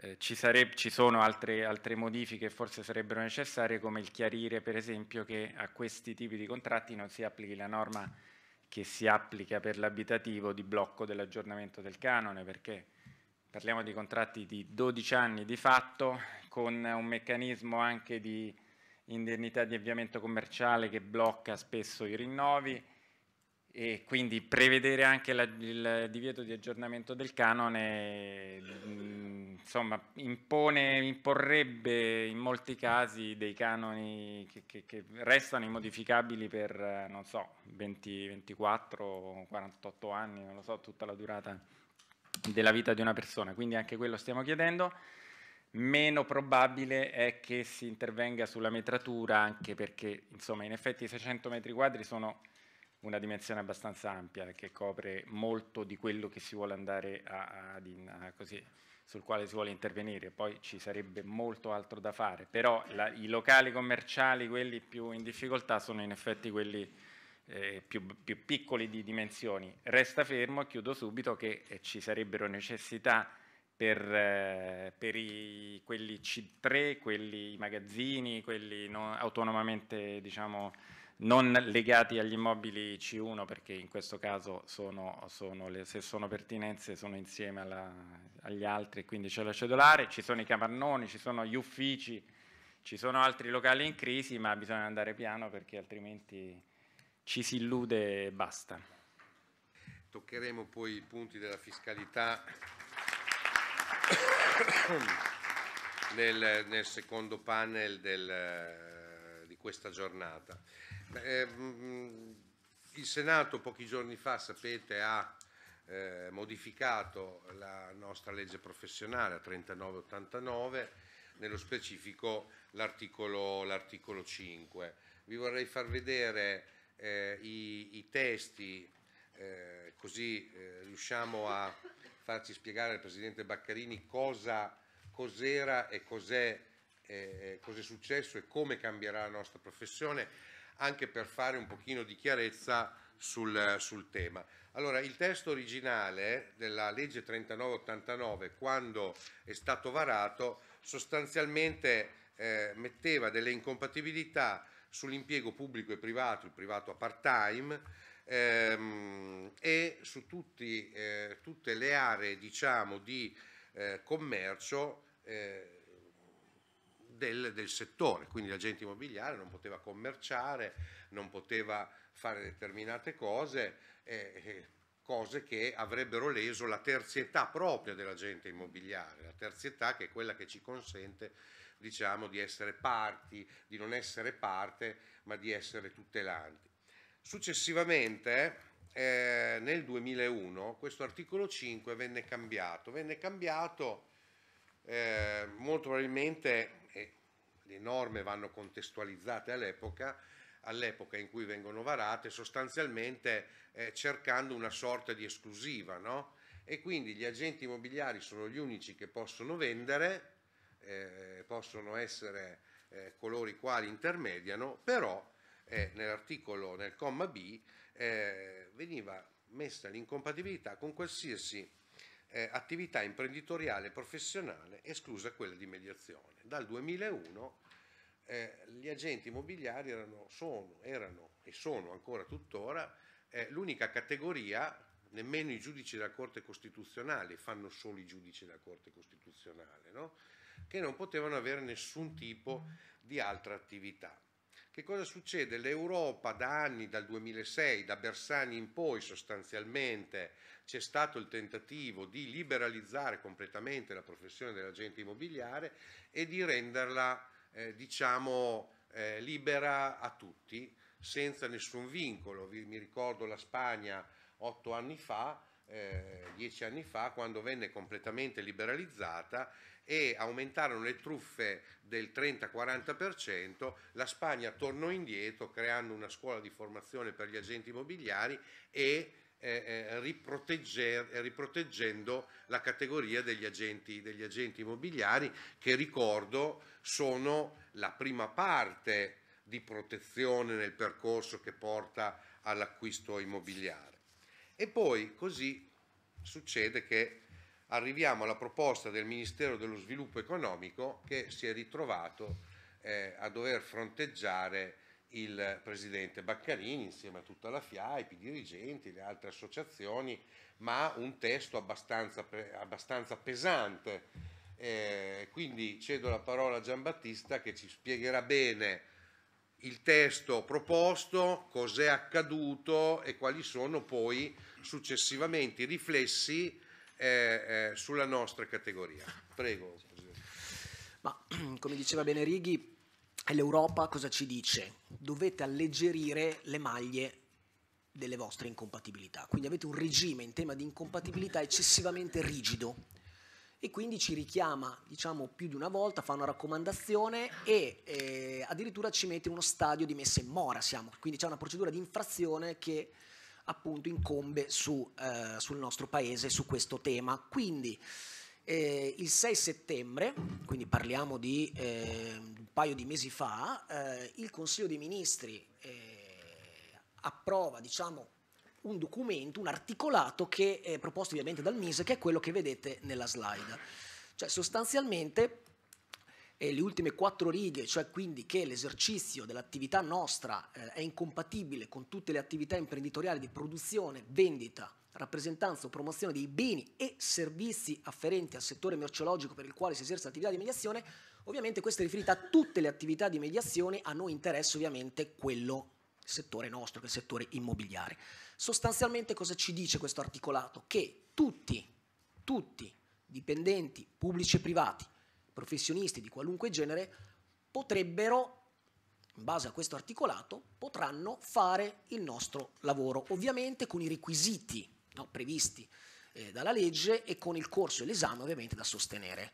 eh, ci, ci, sono altre, altre modifiche che forse sarebbero necessarie come il chiarire per esempio che a questi tipi di contratti non si applichi la norma che si applica per l'abitativo di blocco dell'aggiornamento del canone perché parliamo di contratti di 12 anni di fatto con un meccanismo anche di indennità di avviamento commerciale che blocca spesso i rinnovi e quindi prevedere anche la, il divieto di aggiornamento del canone mm, insomma, impone, imporrebbe in molti casi dei canoni che, che, che restano immodificabili per non so 20, 24 48 anni non lo so tutta la durata della vita di una persona quindi anche quello stiamo chiedendo meno probabile è che si intervenga sulla metratura anche perché insomma in effetti i 600 metri quadri sono una dimensione abbastanza ampia che copre molto di quello che si vuole andare a, a, a così, sul quale si vuole intervenire, poi ci sarebbe molto altro da fare, però la, i locali commerciali, quelli più in difficoltà, sono in effetti quelli eh, più, più, piccoli di dimensioni. Resta fermo, chiudo subito, che eh, ci sarebbero necessità per, eh, per i, quelli C3, quelli i magazzini, quelli no, autonomamente diciamo, non legati agli immobili C1 perché in questo caso sono, sono le, se sono pertinenze sono insieme alla, agli altri, quindi c'è la cedolare, ci sono i capannoni, ci sono gli uffici, ci sono altri locali in crisi, ma bisogna andare piano perché altrimenti ci si illude e basta. Toccheremo poi i punti della fiscalità nel, nel secondo panel del, di questa giornata. Ehm, il Senato pochi giorni fa, sapete, ha eh, modificato la nostra legge professionale a 3989, nello specifico l'articolo, 5. Vi vorrei far vedere eh, i, i, testi, eh, così eh, riusciamo a farci spiegare al Presidente Baccarini cosa, cos'era e cos'è, eh, eh, cos'è successo e come cambierà la nostra professione anche per fare un pochino di chiarezza sul, sul tema. Allora, il testo originale della legge 3989, quando è stato varato, sostanzialmente eh, metteva delle incompatibilità sull'impiego pubblico e privato, il privato a part-time, ehm, e su tutti, eh, tutte le aree diciamo, di eh, commercio eh, del, del, settore, quindi l'agente immobiliare non poteva commerciare, non poteva fare determinate cose, eh, eh cose che avrebbero leso la terzietà propria dell'agente immobiliare, la terzietà che è quella che ci consente diciamo, di essere parti, di non essere parte, ma di essere tutelanti. Successivamente, eh, nel 2001, questo articolo 5 venne cambiato, venne cambiato eh, molto probabilmente le norme vanno contestualizzate all'epoca, all'epoca in cui vengono varate, sostanzialmente eh, cercando una sorta di esclusiva, no? E quindi gli agenti immobiliari sono gli unici che possono vendere, eh, possono essere eh, coloro i quali intermediano, però eh, nell'articolo, nel comma B, eh, veniva messa l'incompatibilità con qualsiasi eh, attività imprenditoriale e professionale, esclusa quella di mediazione. Dal 2001 eh, gli agenti immobiliari erano, sono, erano, e sono ancora tuttora eh, l'unica categoria, nemmeno i giudici della Corte Costituzionale fanno solo i giudici della Corte Costituzionale, no? che non potevano avere nessun tipo di altra attività. Che cosa succede? L'Europa da anni, dal 2006, da Bersani in poi sostanzialmente, c'è stato il tentativo di liberalizzare completamente la professione dell'agente immobiliare e di renderla, eh, diciamo, eh, libera a tutti, senza nessun vincolo. Mi ricordo la Spagna otto anni fa, eh, dieci anni fa quando venne completamente liberalizzata e aumentarono le truffe del 30-40%, la Spagna tornò indietro creando una scuola di formazione per gli agenti immobiliari e eh, eh riproteggendo la categoria degli agenti, degli agenti immobiliari che ricordo sono la prima parte di protezione nel percorso che porta all'acquisto immobiliare. E poi così succede che arriviamo alla proposta del Ministero dello Sviluppo Economico che si è ritrovato eh, a dover fronteggiare il presidente Baccarini insieme a tutta la FIAIP, i dirigenti, le altre associazioni, ma un testo abbastanza, abbastanza pesante. Eh, quindi cedo la parola a Giambattista che ci spiegherà bene il testo proposto, cos'è accaduto e quali sono poi successivamente i riflessi eh, eh, sulla nostra categoria. Prego. Ma come diceva bene Righi, l'Europa cosa ci dice? Dovete alleggerire le maglie delle vostre incompatibilità. Quindi avete un regime in tema di incompatibilità eccessivamente rigido e quindi ci richiama, diciamo, più di una volta, fa una raccomandazione e eh, addirittura ci mette in uno stadio di messa in mora siamo. Quindi c'è una procedura di infrazione che appunto incombe su, eh, sul nostro paese su questo tema. Quindi eh, il 6 settembre, quindi parliamo di eh, un paio di mesi fa, eh, il Consiglio dei Ministri eh, approva diciamo, un documento, un articolato che è proposto ovviamente dal MISE, che è quello che vedete nella slide. Cioè sostanzialmente eh, le ultime quattro righe, cioè quindi che l'esercizio dell'attività nostra eh, è incompatibile con tutte le attività imprenditoriali di produzione, vendita, rappresentanza o promozione dei beni e servizi afferenti al settore merceologico per il quale si eserce l'attività di mediazione, ovviamente questa è riferita a tutte le attività di mediazione, a noi interessa ovviamente quello settore nostro, che è il settore immobiliare. Sostanzialmente cosa ci dice questo articolato? Che tutti, tutti, dipendenti pubblici e privati, professionisti di qualunque genere potrebbero, in base a questo articolato, potranno fare il nostro lavoro, ovviamente con i requisiti no, previsti eh, dalla legge e con il corso e l'esame ovviamente da sostenere.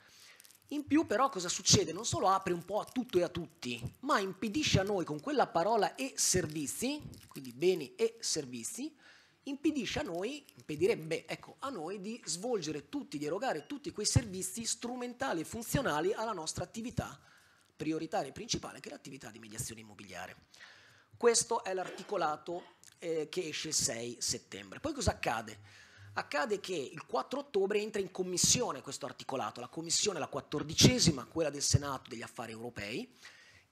In più però cosa succede? Non solo apre un po' a tutto e a tutti, ma impedisce a noi con quella parola e servizi, quindi beni e servizi, impedisce a noi, impedirebbe ecco, a noi di svolgere tutti, di erogare tutti quei servizi strumentali e funzionali alla nostra attività prioritaria e principale che è l'attività di mediazione immobiliare. Questo è l'articolato eh, che esce il 6 settembre. Poi cosa accade? Accade che il 4 ottobre entra in commissione questo articolato, la commissione la quattordicesima, quella del Senato degli affari europei,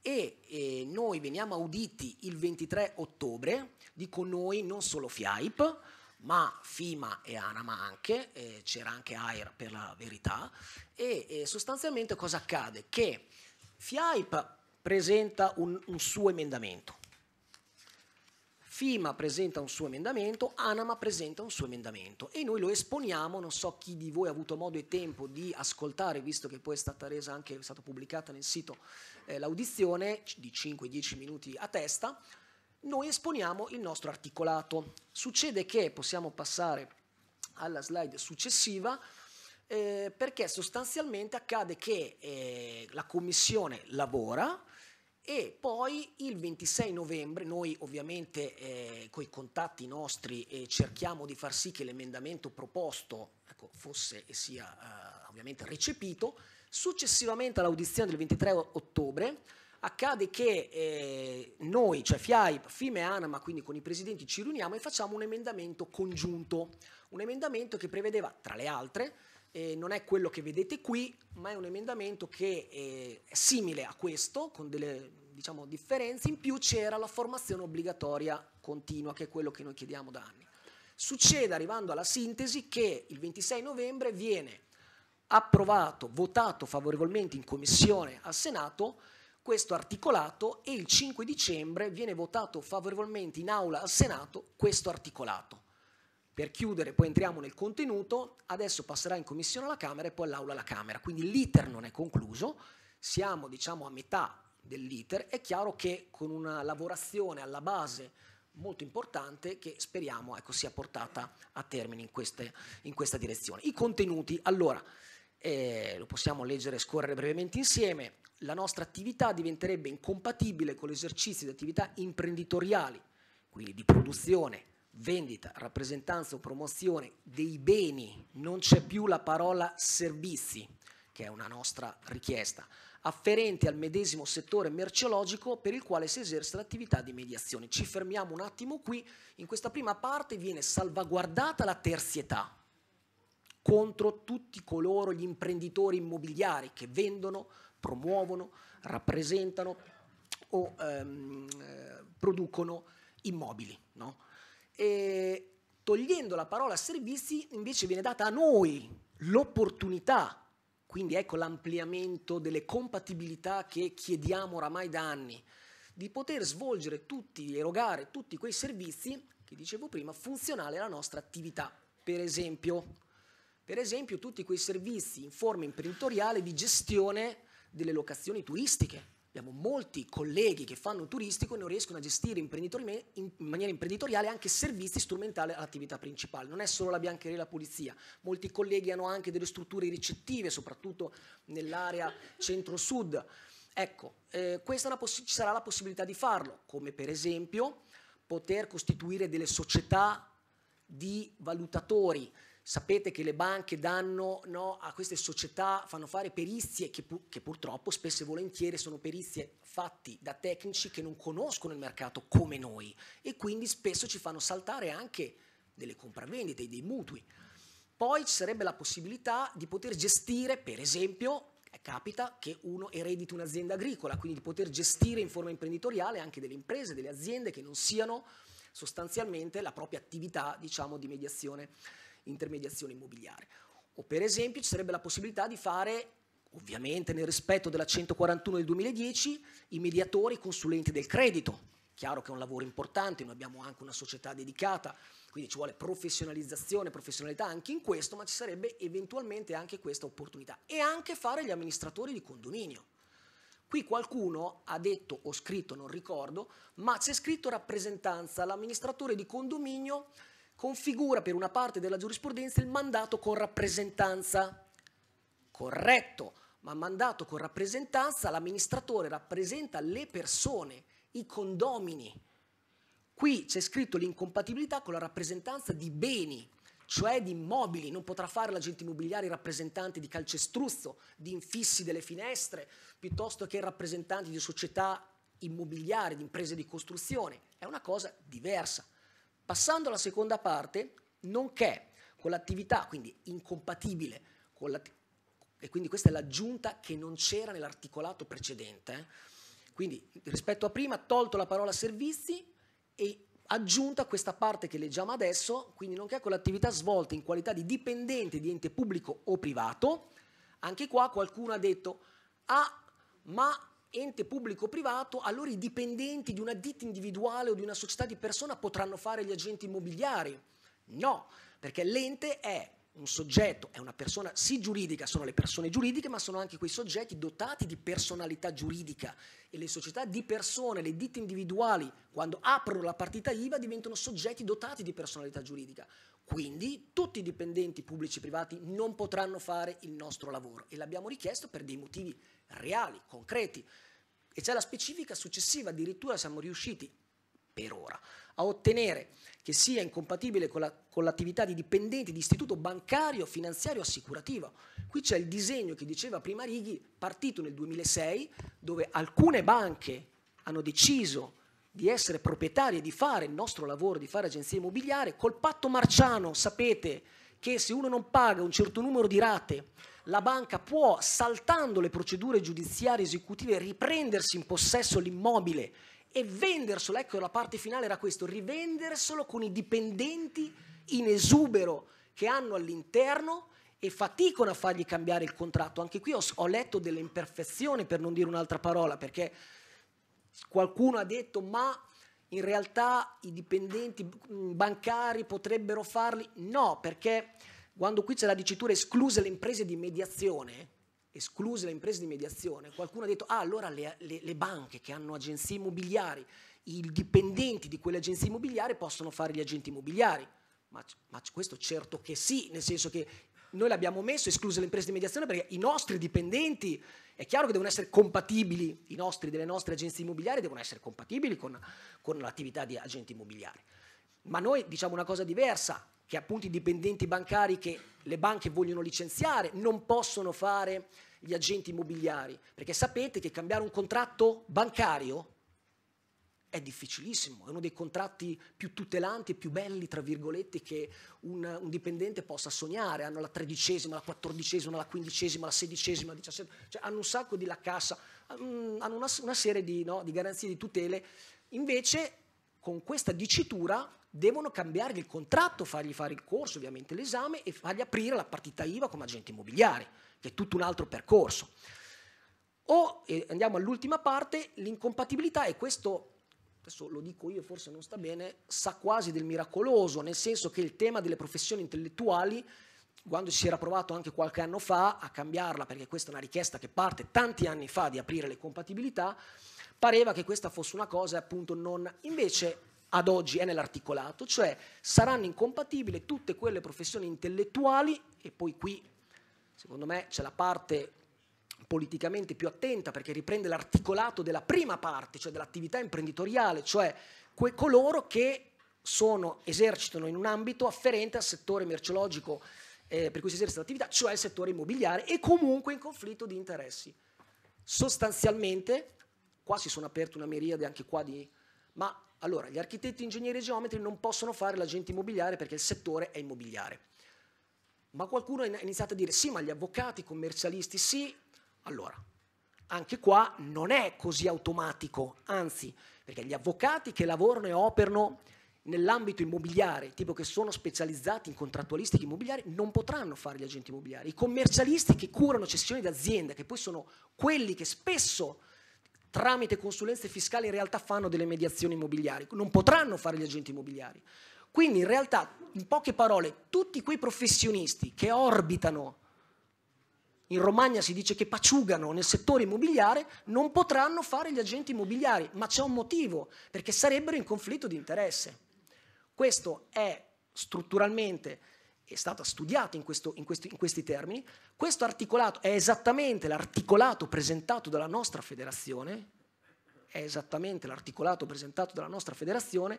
e eh, noi veniamo auditi il 23 ottobre, dico noi non solo FIAIP, ma FIMA e ANAMA anche, eh, c'era anche AIR per la verità, e eh, sostanzialmente cosa accade? Che FIAIP presenta un, un suo emendamento, FIMA presenta un suo emendamento, ANAMA presenta un suo emendamento e noi lo esponiamo, non so chi di voi ha avuto modo e tempo di ascoltare, visto che poi è stata resa anche, è stata pubblicata nel sito eh, l'audizione di 5-10 minuti a testa, noi esponiamo il nostro articolato. Succede che possiamo passare alla slide successiva, eh, perché sostanzialmente accade che eh, la commissione lavora, e poi il 26 novembre, noi ovviamente eh, con i contatti nostri eh, cerchiamo di far sì che l'emendamento proposto ecco, fosse e sia eh, ovviamente recepito, successivamente all'audizione del 23 ottobre accade che eh, noi, cioè FIAIP, FIME e ANAMA, quindi con i presidenti, ci riuniamo e facciamo un emendamento congiunto, un emendamento che prevedeva, tra le altre, eh, non è quello che vedete qui, ma è un emendamento che eh, è simile a questo, con delle diciamo, differenze, in più c'era la formazione obbligatoria continua, che è quello che noi chiediamo da anni. Succede, arrivando alla sintesi, che il 26 novembre viene approvato, votato favorevolmente in commissione al Senato questo articolato e il 5 dicembre viene votato favorevolmente in aula al Senato questo articolato per chiudere, poi entriamo nel contenuto, adesso passerà in commissione alla Camera e poi all'Aula alla Camera, quindi l'iter non è concluso, siamo diciamo a metà dell'iter, è chiaro che con una lavorazione alla base molto importante che speriamo ecco, sia portata a termine in, queste, in, questa direzione. I contenuti, allora, eh, lo possiamo leggere e scorrere brevemente insieme, la nostra attività diventerebbe incompatibile con l'esercizio di attività imprenditoriali, quindi di produzione vendita, rappresentanza o promozione dei beni, non c'è più la parola servizi, che è una nostra richiesta, afferente al medesimo settore merceologico per il quale si esercita l'attività di mediazione. Ci fermiamo un attimo qui, in questa prima parte viene salvaguardata la terzietà contro tutti coloro gli imprenditori immobiliari che vendono, promuovono, rappresentano o ehm, eh, producono immobili. No? eh, togliendo la parola servizi invece viene data a noi l'opportunità, quindi ecco l'ampliamento delle compatibilità che chiediamo oramai da anni, di poter svolgere tutti, erogare tutti quei servizi che dicevo prima, funzionali alla nostra attività. Per esempio, per esempio tutti quei servizi in forma imprenditoriale di gestione delle locazioni turistiche, Abbiamo molti colleghi che fanno turistico e non riescono a gestire in maniera imprenditoriale anche servizi strumentali all'attività principale. Non è solo la biancheria e la pulizia, molti colleghi hanno anche delle strutture ricettive, soprattutto nell'area centro-sud. Ecco, eh, questa ci sarà la possibilità di farlo, come per esempio poter costituire delle società di valutatori Sapete che le banche danno no, a queste società, fanno fare perizie che, pu- che, purtroppo spesso e volentieri sono perizie fatte da tecnici che non conoscono il mercato come noi e quindi spesso ci fanno saltare anche delle compravendite, dei mutui. Poi ci sarebbe la possibilità di poter gestire, per esempio, eh, capita che uno erediti un'azienda agricola, quindi di poter gestire in forma imprenditoriale anche delle imprese, delle aziende che non siano sostanzialmente la propria attività diciamo, di mediazione intermediazione immobiliare. O per esempio ci sarebbe la possibilità di fare, ovviamente nel rispetto della 141 del 2010, i mediatori, consulenti del credito. Chiaro che è un lavoro importante, noi abbiamo anche una società dedicata, quindi ci vuole professionalizzazione, professionalità anche in questo, ma ci sarebbe eventualmente anche questa opportunità. E anche fare gli amministratori di condominio. Qui qualcuno ha detto o scritto, non ricordo, ma c'è scritto rappresentanza, l'amministratore di condominio configura per una parte della giurisprudenza il mandato con rappresentanza. Corretto, ma mandato con rappresentanza l'amministratore rappresenta le persone, i condomini. Qui c'è scritto l'incompatibilità con la rappresentanza di beni, cioè di immobili, non potrà fare l'agente immobiliare il rappresentante di calcestruzzo, di infissi delle finestre, piuttosto che il rappresentante di società immobiliari, di imprese di costruzione. È una cosa diversa. Passando alla seconda parte, nonché con l'attività, quindi incompatibile con l'attività, e quindi questa è l'aggiunta che non c'era nell'articolato precedente. Eh. Quindi rispetto a prima, tolto la parola servizi e aggiunta questa parte che leggiamo adesso, quindi nonché con l'attività svolta in qualità di dipendente di ente pubblico o privato, anche qua qualcuno ha detto, ah, ma ente pubblico-privato, allora i dipendenti di una ditta individuale o di una società di persona potranno fare gli agenti immobiliari. No, perché l'ente è un soggetto, è una persona sì giuridica, sono le persone giuridiche, ma sono anche quei soggetti dotati di personalità giuridica e le società di persone, le ditte individuali, quando aprono la partita IVA diventano soggetti dotati di personalità giuridica. Quindi tutti i dipendenti pubblici e privati non potranno fare il nostro lavoro e l'abbiamo richiesto per dei motivi reali, concreti. E c'è la specifica successiva, addirittura siamo riusciti per ora a ottenere che sia incompatibile con, la, con l'attività di dipendenti di istituto bancario, finanziario, assicurativo. Qui c'è il disegno che diceva prima Righi, partito nel 2006, dove alcune banche hanno deciso di essere proprietari e di fare il nostro lavoro, di fare agenzia immobiliare, col patto marciano sapete che se uno non paga un certo numero di rate, la banca può, saltando le procedure giudiziarie esecutive, riprendersi in possesso l'immobile e venderselo, ecco la parte finale era questo, rivenderselo con i dipendenti in esubero che hanno all'interno e faticano a fargli cambiare il contratto. Anche qui ho, ho letto delle imperfezioni, per non dire un'altra parola, perché Qualcuno ha detto ma in realtà i dipendenti mm, bancari potrebbero farli? No, perché quando qui c'è la dicitura escluse le imprese di mediazione, escluse le imprese di mediazione, qualcuno ha detto ah allora le, le, le banche che hanno agenzie immobiliari, i dipendenti di quelle agenzie immobiliari possono fare gli agenti immobiliari. Ma, ma, questo certo che sì, nel senso che noi l'abbiamo messo, escluse le imprese di mediazione, perché i nostri dipendenti, è chiaro che devono essere compatibili, i nostri delle nostre agenzie immobiliari devono essere compatibili con, con l'attività di agenti immobiliari. Ma noi diciamo una cosa diversa, che appunto i dipendenti bancari che le banche vogliono licenziare non possono fare gli agenti immobiliari, perché sapete che cambiare un contratto bancario è difficilissimo, è uno dei contratti più tutelanti, più belli, tra virgolette, che un, un, dipendente possa sognare. Hanno la tredicesima, la quattordicesima, la quindicesima, la sedicesima, la diciassettesima, cioè hanno un sacco di la cassa, mm, hanno una, una serie di, no, di garanzie, di tutele. Invece, con questa dicitura, devono cambiare il contratto, fargli fare il corso, ovviamente l'esame, e fargli aprire la partita IVA come agente immobiliare, che è tutto un altro percorso. O, e andiamo all'ultima parte, l'incompatibilità, e questo adesso lo dico io, forse non sta bene, sa quasi del miracoloso, nel senso che il tema delle professioni intellettuali, quando si era provato anche qualche anno fa a cambiarla, perché questa è una richiesta che parte tanti anni fa di aprire le compatibilità, pareva che questa fosse una cosa appunto non... Invece ad oggi è nell'articolato, cioè saranno incompatibili tutte quelle professioni intellettuali e poi qui secondo me c'è la parte politicamente più attenta perché riprende l'articolato della prima parte, cioè dell'attività imprenditoriale, cioè que- coloro che sono, esercitano in un ambito afferente al settore merceologico eh, per cui si esercita l'attività, cioè il settore immobiliare e comunque in conflitto di interessi. Sostanzialmente, qua si sono aperte una miriade anche qua di... Ma allora, gli architetti, ingegneri e geometri non possono fare l'agente immobiliare perché il settore è immobiliare. Ma qualcuno ha iniziato a dire sì, ma gli avvocati, i commercialisti sì, allora, anche qua non è così automatico, anzi, perché gli avvocati che lavorano e operano nell'ambito immobiliare, tipo che sono specializzati in contrattualistica immobiliare, non potranno fare gli agenti immobiliari. I commercialisti che curano cessioni d'azienda, che poi sono quelli che spesso tramite consulenze fiscali in realtà fanno delle mediazioni immobiliari, non potranno fare gli agenti immobiliari. Quindi in realtà, in poche parole, tutti quei professionisti che orbitano in Romagna si dice che paciugano nel settore immobiliare, non potranno fare gli agenti immobiliari, ma c'è un motivo, perché sarebbero in conflitto di interesse. Questo è strutturalmente, è stato studiato in, questo, in, questo, in questi termini, questo articolato è esattamente l'articolato presentato dalla nostra federazione, è esattamente l'articolato presentato dalla nostra federazione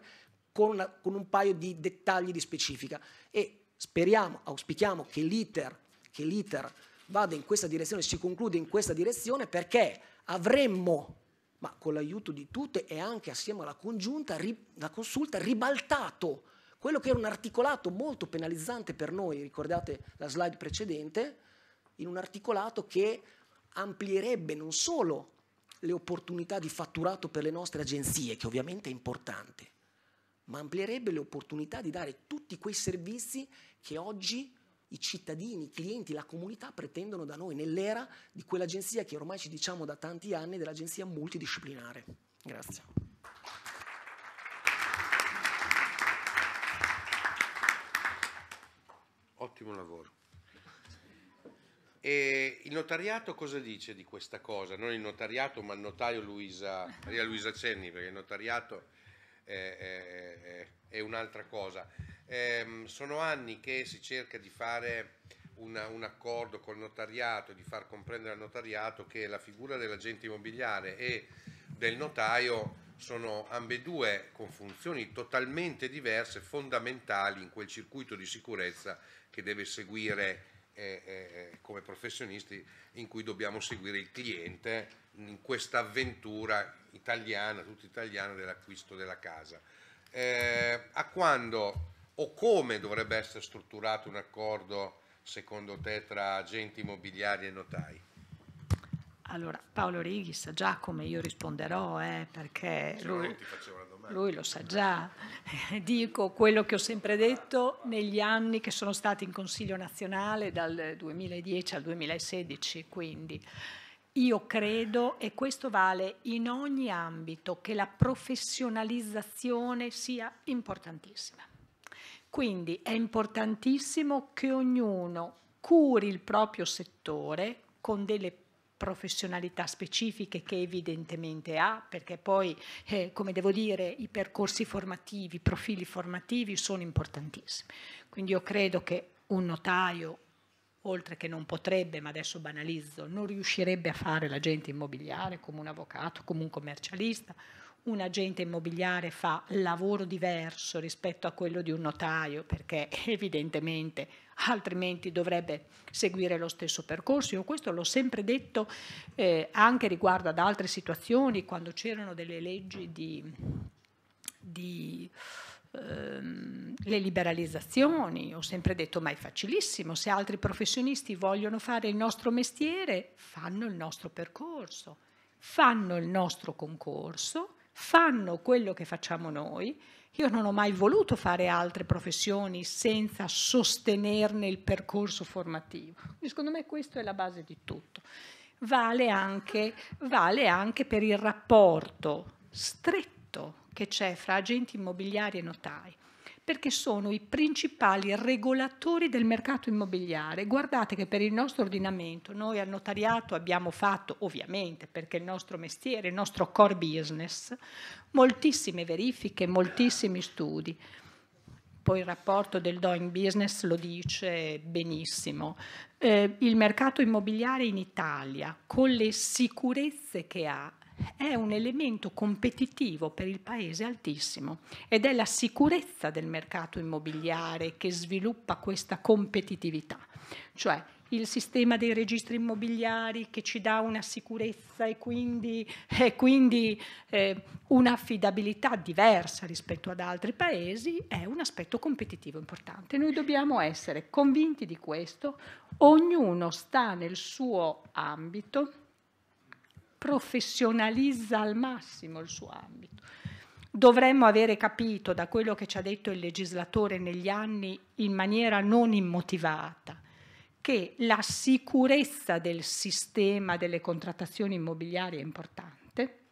con, una, con un paio di dettagli di specifica e speriamo, auspichiamo che l'iter, che l'iter vada in questa direzione, si conclude in questa direzione perché avremmo, ma con l'aiuto di tutte e anche assieme alla congiunta, la consulta, ribaltato quello che era un articolato molto penalizzante per noi, ricordate la slide precedente, in un articolato che amplierebbe non solo le opportunità di fatturato per le nostre agenzie, che ovviamente è importante, ma amplierebbe le opportunità di dare tutti quei servizi che oggi i cittadini, i clienti, la comunità pretendono da noi nell'era di quell'agenzia che ormai ci diciamo da tanti anni dell'agenzia multidisciplinare. Grazie. Ottimo lavoro. E il notariato cosa dice di questa cosa? Non il notariato, ma il notaio Luisa, Maria Luisa Cenni, perché il notariato è, è, è, è un'altra cosa. Eh, sono anni che si cerca di fare una, un accordo col notariato, di far comprendere al notariato che la figura dell'agente immobiliare e del notaio sono ambedue con funzioni totalmente diverse, fondamentali in quel circuito di sicurezza che deve seguire eh, eh, come professionisti, in cui dobbiamo seguire il cliente in questa avventura italiana, tutta italiana dell'acquisto della casa. Eh, a quando o come dovrebbe essere strutturato un accordo secondo te tra agenti immobiliari e notai? Allora, Paolo Righi sa già come io risponderò, eh, perché lui, lui, lo sa già. Dico quello che ho sempre detto negli anni che sono stati in Consiglio nazionale dal 2010 al 2016, quindi io credo, e questo vale in ogni ambito, che la professionalizzazione sia importantissima. Quindi è importantissimo che ognuno curi il proprio settore con delle professionalità specifiche che evidentemente ha, perché poi, eh, come devo dire, i percorsi formativi, i profili formativi sono importantissimi. Quindi io credo che un notaio, oltre che non potrebbe, ma adesso banalizzo, non riuscirebbe a fare l'agente immobiliare come un avvocato, come un commercialista, un agente immobiliare fa lavoro diverso rispetto a quello di un notaio, perché evidentemente altrimenti dovrebbe seguire lo stesso percorso. Io questo l'ho sempre detto eh, anche riguardo ad altre situazioni, quando c'erano delle leggi di, di ehm, le liberalizzazioni, ho sempre detto ma è facilissimo, se altri professionisti vogliono fare il nostro mestiere, fanno il nostro percorso, fanno il nostro concorso fanno quello che facciamo noi. Io non ho mai voluto fare altre professioni senza sostenerne il percorso formativo. Secondo me questa è la base di tutto. Vale anche, vale anche per il rapporto stretto che c'è fra agenti immobiliari e notai perché sono i principali regolatori del mercato immobiliare. Guardate che per il nostro ordinamento noi al notariato abbiamo fatto, ovviamente perché il nostro mestiere, il nostro core business, moltissime verifiche, moltissimi studi. Poi il rapporto del Doing Business lo dice benissimo. Eh, il mercato immobiliare in Italia, con le sicurezze che ha, è un elemento competitivo per il Paese altissimo ed è la sicurezza del mercato immobiliare che sviluppa questa competitività, cioè il sistema dei registri immobiliari che ci dà una sicurezza e quindi, e quindi eh, un'affidabilità diversa rispetto ad altri paesi è un aspetto competitivo importante. Noi dobbiamo essere convinti di questo, ognuno sta nel suo ambito professionalizza al massimo il suo ambito. Dovremmo avere capito da quello che ci ha detto il legislatore negli anni in maniera non immotivata che la sicurezza del sistema delle contrattazioni immobiliari è importante,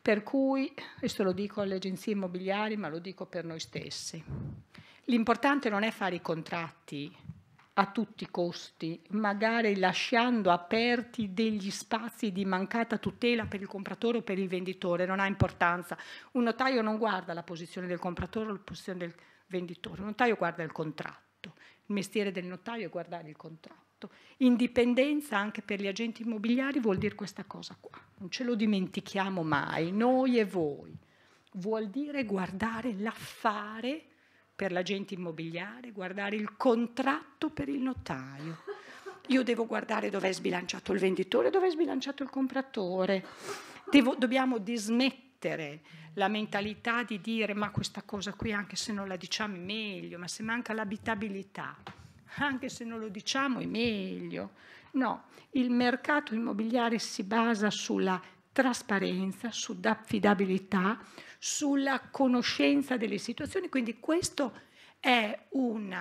per cui, questo lo dico alle agenzie immobiliari, ma lo dico per noi stessi, l'importante non è fare i contratti a tutti i costi, magari lasciando aperti degli spazi di mancata tutela per il compratore o per il venditore, non ha importanza. Un notaio non guarda la posizione del compratore o la posizione del venditore, un notaio guarda il contratto, il mestiere del notaio è guardare il contratto. Indipendenza anche per gli agenti immobiliari vuol dire questa cosa qua, non ce lo dimentichiamo mai, noi e voi. Vuol dire guardare l'affare per l'agente immobiliare, guardare il contratto per il notaio. Io devo guardare dove è sbilanciato il venditore, dove è sbilanciato il compratore. Devo, dobbiamo dismettere la mentalità di dire ma questa cosa qui anche se non la diciamo è meglio, ma se manca l'abitabilità, anche se non lo diciamo è meglio. No, il mercato immobiliare si basa sulla trasparenza, sull'affidabilità, sulla conoscenza delle situazioni, quindi questo è un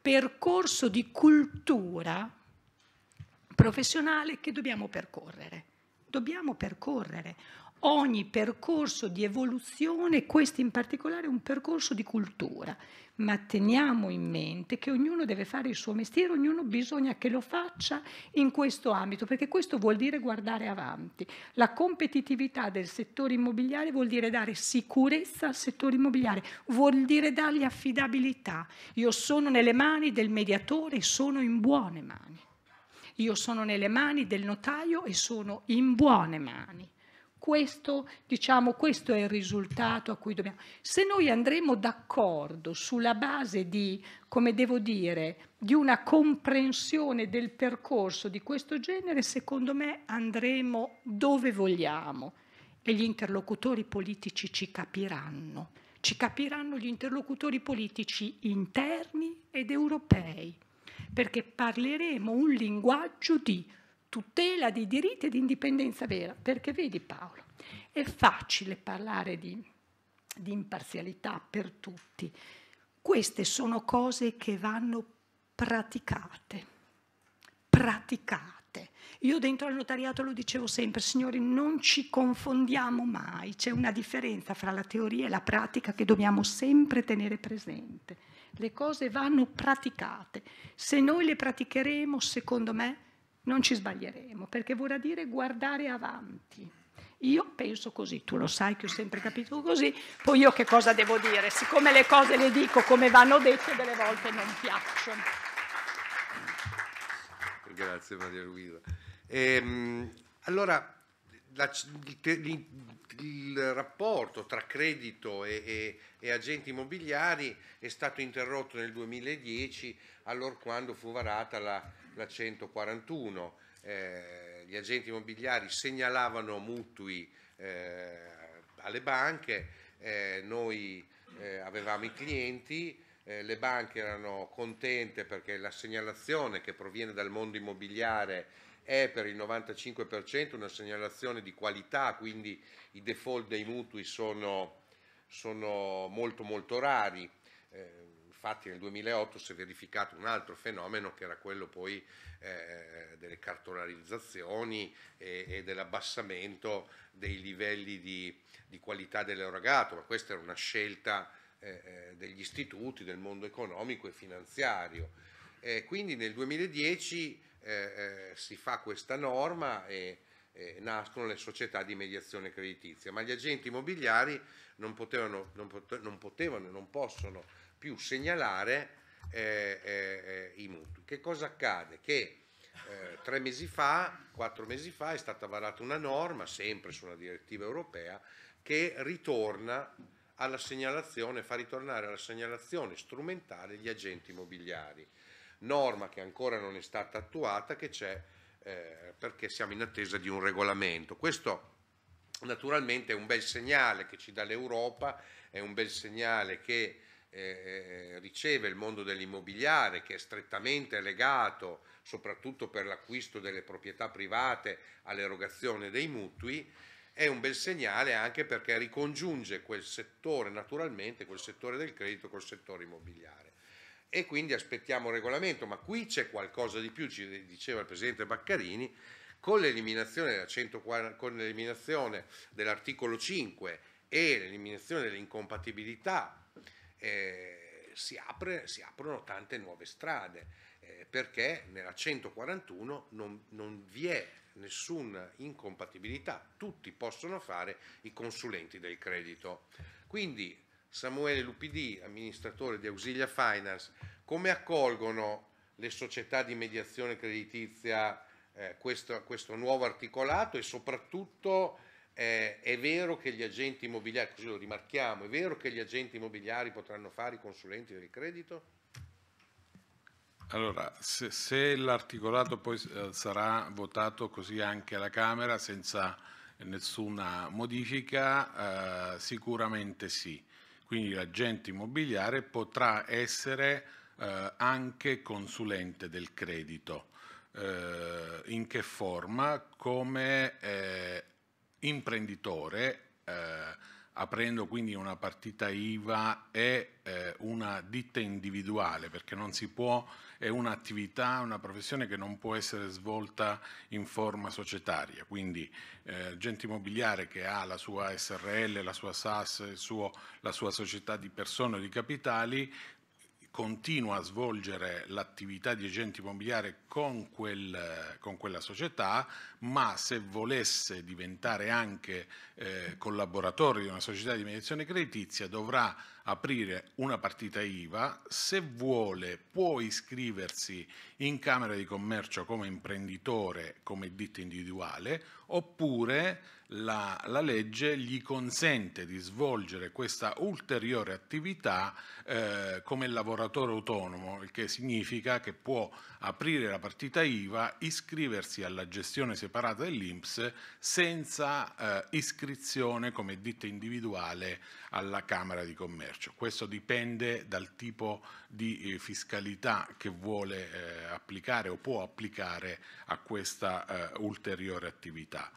percorso di cultura professionale che dobbiamo percorrere. Dobbiamo percorrere ogni percorso di evoluzione, questo in particolare è un percorso di cultura ma teniamo in mente che ognuno deve fare il suo mestiere, ognuno bisogna che lo faccia in questo ambito, perché questo vuol dire guardare avanti. La competitività del settore immobiliare vuol dire dare sicurezza al settore immobiliare, vuol dire dargli affidabilità. Io sono nelle mani del mediatore, e sono in buone mani. Io sono nelle mani del notaio e sono in buone mani. Questo, diciamo, questo, è il risultato a cui dobbiamo. Se noi andremo d'accordo sulla base di, come devo dire, di una comprensione del percorso di questo genere, secondo me andremo dove vogliamo e gli interlocutori politici ci capiranno. Ci capiranno gli interlocutori politici interni ed europei, perché parleremo un linguaggio di tutela dei diritti e di indipendenza vera, perché vedi Paolo, è facile parlare di, di imparzialità per tutti, queste sono cose che vanno praticate, praticate. Io dentro al notariato lo dicevo sempre, signori, non ci confondiamo mai, c'è una differenza fra la teoria e la pratica che dobbiamo sempre tenere presente. Le cose vanno praticate, se noi le praticheremo, secondo me, non ci sbaglieremo, perché vorrà dire guardare avanti. Io penso così, tu lo sai che ho sempre capito così, poi io che cosa devo dire? Siccome le cose le dico come vanno dette, delle volte non piacciono. Grazie Maria Luisa. Ehm, allora, la, il, il, rapporto tra credito e, e, e, agenti immobiliari è stato interrotto nel 2010, allora quando fu varata la la 141, eh, gli agenti immobiliari segnalavano mutui eh, alle banche, eh, noi eh, avevamo i clienti, eh, le banche erano contente perché la segnalazione che proviene dal mondo immobiliare è per il 95% una segnalazione di qualità, quindi i default dei mutui sono, sono molto molto rari. Eh, Infatti nel 2008 si è verificato un altro fenomeno che era quello poi eh, delle cartolarizzazioni e, e, dell'abbassamento dei livelli di, di qualità dell'erogato, ma questa era una scelta eh, eh degli istituti, del mondo economico e finanziario. Eh, quindi nel 2010 eh, eh, si fa questa norma e, nascono le società di mediazione creditizia, ma gli agenti immobiliari non potevano, non potevano, non possono più segnalare eh, eh, eh, i mutui. Che cosa accade? Che eh, tre mesi fa, quattro mesi fa, è stata varata una norma, sempre su una direttiva europea, che ritorna alla segnalazione, fa ritornare alla segnalazione strumentale gli agenti immobiliari, norma che ancora non è stata attuata, che c'è eh, perché siamo in attesa di un regolamento. Questo naturalmente è un bel segnale che ci dà l'Europa, è un bel segnale che eh, eh, riceve il mondo dell'immobiliare che è strettamente legato soprattutto per l'acquisto delle proprietà private all'erogazione dei mutui, è un bel segnale anche perché ricongiunge quel settore naturalmente, quel settore del credito col settore immobiliare. E quindi aspettiamo un regolamento, ma qui c'è qualcosa di più, ci diceva il Presidente Baccarini, con l'eliminazione, dell'articolo 5 e l'eliminazione dell'incompatibilità eh, si, apre, si, aprono tante nuove strade, eh, perché nella 141 non, non vi è nessuna incompatibilità, tutti possono fare i consulenti del credito. Quindi Samuele Lupidi, amministratore di Auxilia Finance, come accolgono le società di mediazione creditizia eh, questo, questo, nuovo articolato e soprattutto eh, è vero che gli agenti immobiliari, così lo rimarchiamo, è vero che gli agenti immobiliari potranno fare i consulenti del credito? Allora, se, se l'articolato poi eh, sarà votato così anche alla Camera senza nessuna modifica, eh, sicuramente sì. Quindi l'agente immobiliare potrà essere eh, anche consulente del credito. Eh, in che forma? Come eh, imprenditore, eh, aprendo quindi una partita IVA e eh, una ditta individuale, perché non si può, è un'attività, una professione che non può essere svolta in forma societaria, quindi eh, gente immobiliare che ha la sua SRL, la sua SAS, suo, la sua società di persone o di capitali continua a svolgere l'attività di agente immobiliare con, quel, con, quella società, ma se volesse diventare anche eh, collaboratore di una società di mediazione creditizia dovrà aprire una partita IVA, se vuole può iscriversi in Camera di Commercio come imprenditore, come ditta individuale, oppure la, la legge gli consente di svolgere questa ulteriore attività eh, come lavoratore autonomo, il che significa che può aprire la partita IVA, iscriversi alla gestione separata dell'INPS senza eh, iscrizione come ditta individuale alla Camera di Commercio. Questo dipende dal tipo di eh, fiscalità che vuole eh, applicare o può applicare a questa eh, ulteriore attività.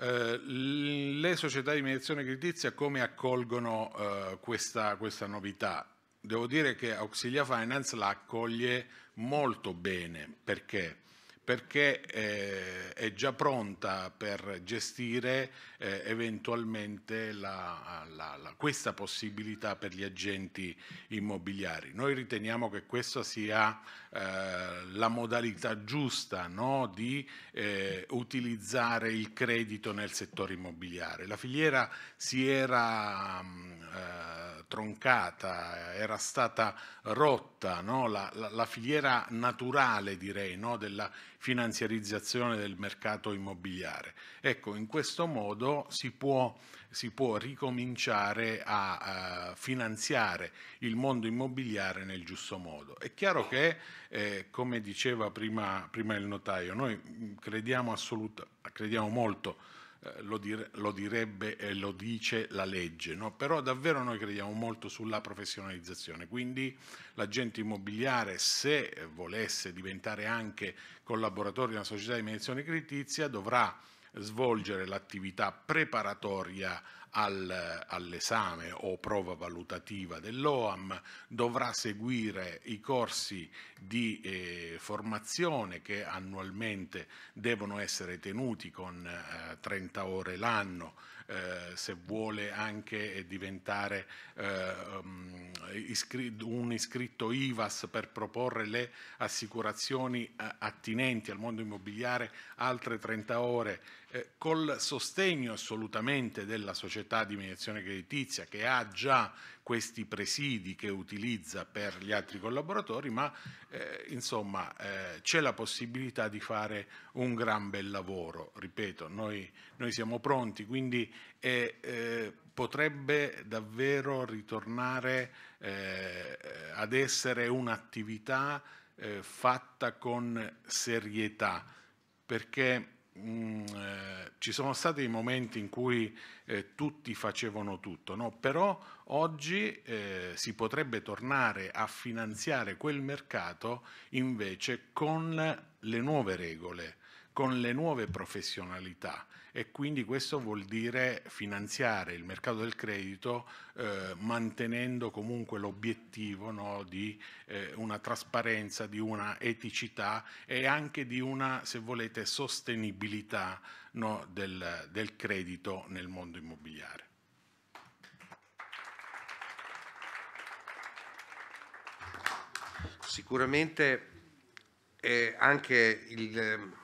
Uh, le società di mediazione creditizia come accolgono uh, questa, questa novità? Devo dire che Auxilia Finance la accoglie molto bene. Perché? perché eh, è già pronta per gestire eh, eventualmente la, la, la, questa possibilità per gli agenti immobiliari. Noi riteniamo che questa sia eh, la modalità giusta no, di eh, utilizzare il credito nel settore immobiliare. La filiera si era... Mh, mm, eh, troncata, era stata rotta no? la, la, la, filiera naturale direi no? della finanziarizzazione del mercato immobiliare. Ecco, in questo modo si può, si può ricominciare a, a, finanziare il mondo immobiliare nel giusto modo. È chiaro che, eh, come diceva prima, prima, il notaio, noi mm, crediamo, assoluta, crediamo molto eh, lo, dire, lo, direbbe e lo dice la legge, no? però davvero noi crediamo molto sulla professionalizzazione, quindi l'agente immobiliare se volesse diventare anche collaboratore di una società di mediazione creditizia dovrà svolgere l'attività preparatoria al, all'esame o prova valutativa dell'OAM, dovrà seguire i corsi di eh, formazione che annualmente devono essere tenuti con eh, 30 ore l'anno eh, se vuole anche eh, diventare eh, um, iscritto, un iscritto IVAS per proporre le assicurazioni attinenti al mondo immobiliare altre 30 ore eh, col sostegno assolutamente della società di mediazione creditizia che ha già questi presidi che utilizza per gli altri collaboratori, ma eh, insomma eh, c'è la possibilità di fare un gran bel lavoro, ripeto, noi, noi siamo pronti, quindi eh, potrebbe davvero ritornare eh, ad essere un'attività eh, fatta con serietà, perché mh, mm, eh, ci sono stati dei momenti in cui eh, tutti facevano tutto, no? però oggi eh, si potrebbe tornare a finanziare quel mercato invece con le nuove regole, con le nuove professionalità e quindi questo vuol dire finanziare il mercato del credito eh, mantenendo comunque l'obiettivo no, di eh, una trasparenza, di una eticità e anche di una, se volete, sostenibilità no, del, del credito nel mondo immobiliare. Sicuramente eh, anche il, ehm,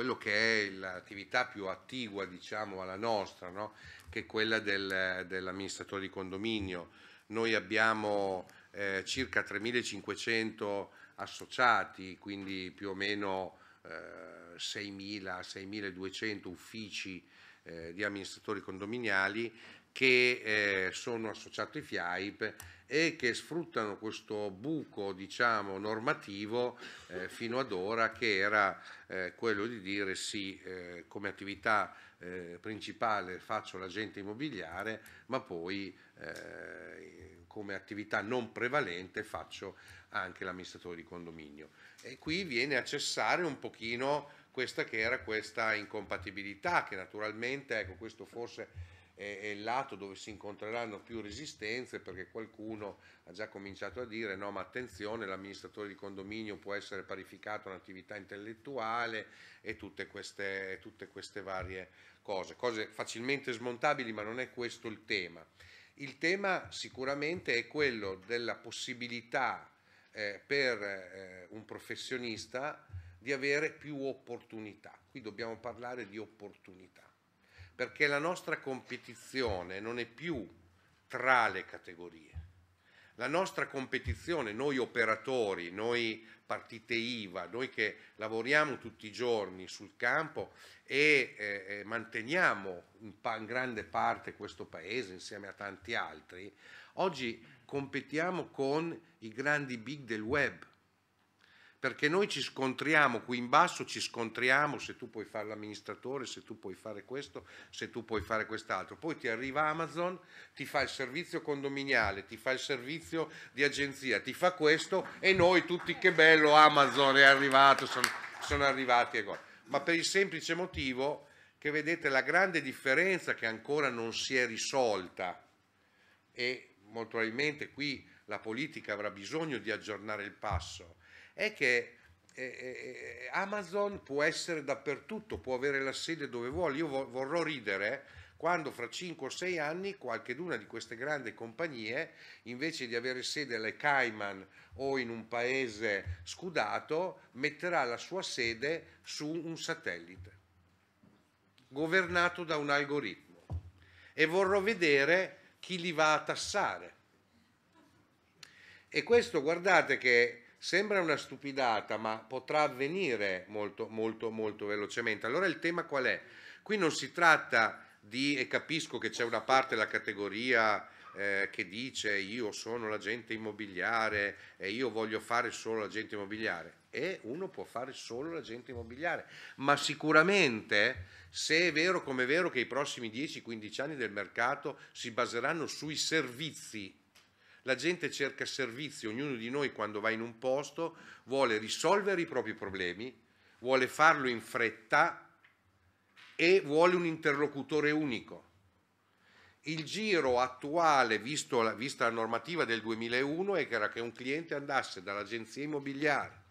quello che è l'attività più attigua diciamo, alla nostra, no? che è quella del, dell'amministratore di condominio. Noi abbiamo eh, circa 3.500 associati, quindi più o meno eh, 6.000-6.200 uffici eh, di amministratori condominiali che eh, sono associati ai FIAIP e che sfruttano questo buco diciamo, normativo eh, fino ad ora che era eh, quello di dire sì, eh, come attività eh, principale faccio l'agente immobiliare, ma poi eh, come attività non prevalente faccio anche l'amministratore di condominio. E qui viene a cessare un pochino questa che era questa incompatibilità che naturalmente, ecco questo forse è, il lato dove si incontreranno più resistenze perché qualcuno ha già cominciato a dire no ma attenzione l'amministratore di condominio può essere parificato a un'attività intellettuale e tutte queste, tutte queste varie cose, cose facilmente smontabili ma non è questo il tema. Il tema sicuramente è quello della possibilità eh, per eh, un professionista di avere più opportunità. Qui dobbiamo parlare di opportunità perché la nostra competizione non è più tra le categorie. La nostra competizione, noi operatori, noi partite IVA, noi che lavoriamo tutti i giorni sul campo e eh, eh manteniamo in, pa in grande parte questo paese insieme a tanti altri, oggi competiamo con i grandi big del web, perché noi ci scontriamo qui in basso, ci scontriamo se tu puoi fare l'amministratore, se tu puoi fare questo, se tu puoi fare quest'altro. Poi ti arriva Amazon, ti fa il servizio condominiale, ti fa il servizio di agenzia, ti fa questo e noi tutti che bello Amazon è arrivato, sono, sono arrivati Ma per il semplice motivo che vedete la grande differenza che ancora non si è risolta e molto probabilmente qui la politica avrà bisogno di aggiornare il passo è che eh, eh, eh, Amazon può essere dappertutto, può avere la sede dove vuole. Io vorrò ridere quando fra 5 o 6 anni qualcheduna di queste grandi compagnie, invece di avere sede alle Cayman o in un paese scudato, metterà la sua sede su un satellite, governato da un algoritmo. E vorrò vedere chi li va a tassare. E questo guardate che Sembra una stupidata, ma potrà avvenire molto, molto, molto velocemente. Allora il tema qual è? Qui non si tratta di, e capisco che c'è una parte della categoria eh, che dice io sono l'agente immobiliare e io voglio fare solo l'agente immobiliare e uno può fare solo l'agente immobiliare, ma sicuramente se è vero come è vero che i prossimi 10-15 anni del mercato si baseranno sui servizi la gente cerca servizio, ognuno di noi quando va in un posto vuole risolvere i propri problemi, vuole farlo in fretta e vuole un interlocutore unico. Il giro attuale, la, vista la normativa del 2001, era che un cliente andasse dall'agenzia immobiliare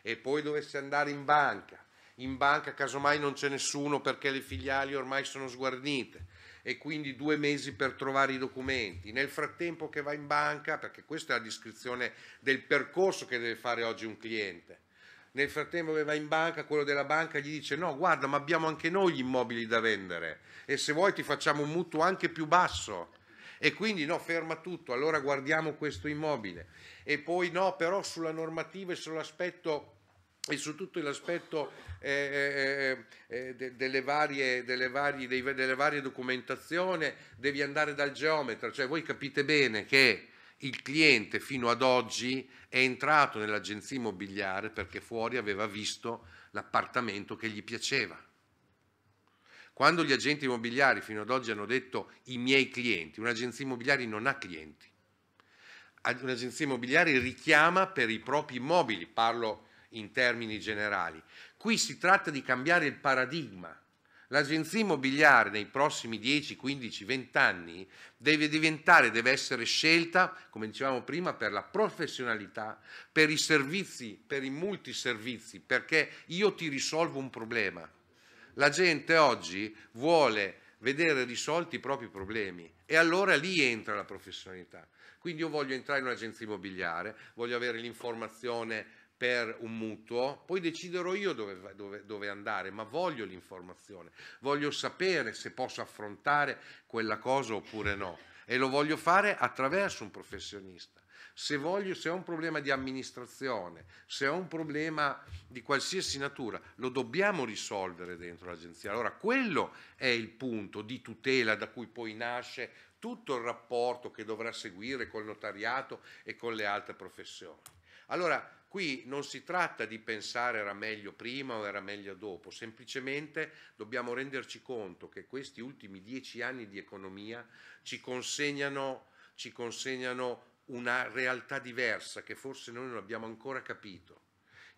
e poi dovesse andare in banca. In banca casomai non c'è nessuno perché le filiali ormai sono sguarnite e quindi due mesi per trovare i documenti. Nel frattempo che va in banca, perché questa è la descrizione del percorso che deve fare oggi un cliente, nel frattempo che va in banca, quello della banca gli dice no, guarda, ma abbiamo anche noi gli immobili da vendere e se vuoi ti facciamo un mutuo anche più basso. E quindi no, ferma tutto, allora guardiamo questo immobile. E poi no, però sulla normativa e sull'aspetto e su tutto l'aspetto eh, eh, eh, eh delle, varie, delle, varie, delle varie documentazioni devi andare dal geometra, cioè voi capite bene che il cliente fino ad oggi è entrato nell'agenzia immobiliare perché fuori aveva visto l'appartamento che gli piaceva. Quando gli agenti immobiliari fino ad oggi hanno detto i miei clienti, un'agenzia immobiliare non ha clienti. Un'agenzia immobiliare richiama per i propri immobili, parlo in termini generali. Qui si tratta di cambiare il paradigma. L'agenzia immobiliare nei prossimi 10, 15, 20 anni deve diventare, deve essere scelta, come dicevamo prima, per la professionalità, per i servizi, per i multiservizi, perché io ti risolvo un problema. La gente oggi vuole vedere risolti i propri problemi e allora lì entra la professionalità. Quindi io voglio entrare in un'agenzia immobiliare, voglio avere l'informazione per un mutuo, poi deciderò io dove, dove, dove, andare, ma voglio l'informazione, voglio sapere se posso affrontare quella cosa oppure no e lo voglio fare attraverso un professionista. Se, voglio, se ho un problema di amministrazione, se ho un problema di qualsiasi natura, lo dobbiamo risolvere dentro l'agenzia. Allora quello è il punto di tutela da cui poi nasce tutto il rapporto che dovrà seguire col notariato e con le altre professioni. Allora, Qui non si tratta di pensare era meglio prima o era meglio dopo, semplicemente dobbiamo renderci conto che questi ultimi dieci anni di economia ci consegnano, ci consegnano una realtà diversa che forse noi non abbiamo ancora capito.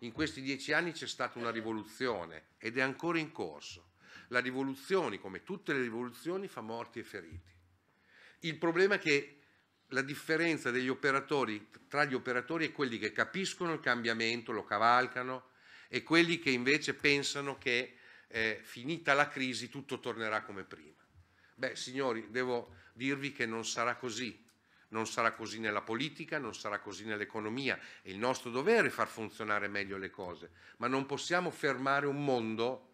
In questi dieci anni c'è stata una rivoluzione ed è ancora in corso. La rivoluzione, come tutte le rivoluzioni, fa morti e feriti. Il problema è che la differenza degli operatori, tra gli operatori e quelli che capiscono il cambiamento, lo cavalcano e quelli che invece pensano che eh, finita la crisi tutto tornerà come prima. Beh, signori, devo dirvi che non sarà così. Non sarà così nella politica, non sarà così nell'economia. È il nostro dovere far funzionare meglio le cose, ma non possiamo fermare un mondo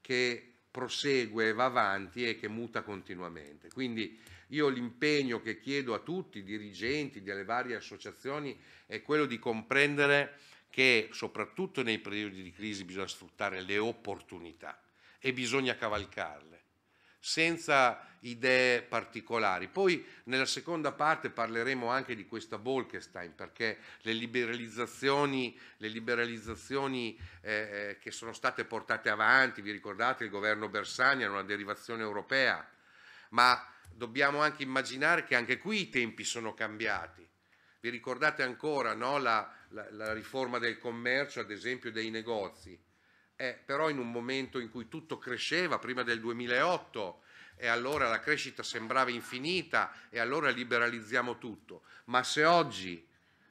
che prosegue, va avanti e che muta continuamente. Quindi io l'impegno che chiedo a tutti i dirigenti delle varie associazioni è quello di comprendere che soprattutto nei periodi di crisi bisogna sfruttare le opportunità e bisogna cavalcarle senza idee particolari. Poi nella seconda parte parleremo anche di questa Bolkestein perché le liberalizzazioni, le liberalizzazioni eh, eh che sono state portate avanti, vi ricordate il governo Bersani hanno una derivazione europea, ma dobbiamo anche immaginare che anche qui i tempi sono cambiati. Vi ricordate ancora no, la, la, la riforma del commercio, ad esempio dei negozi? eh, però in un momento in cui tutto cresceva, prima del 2008, e allora la crescita sembrava infinita e allora liberalizziamo tutto. Ma se oggi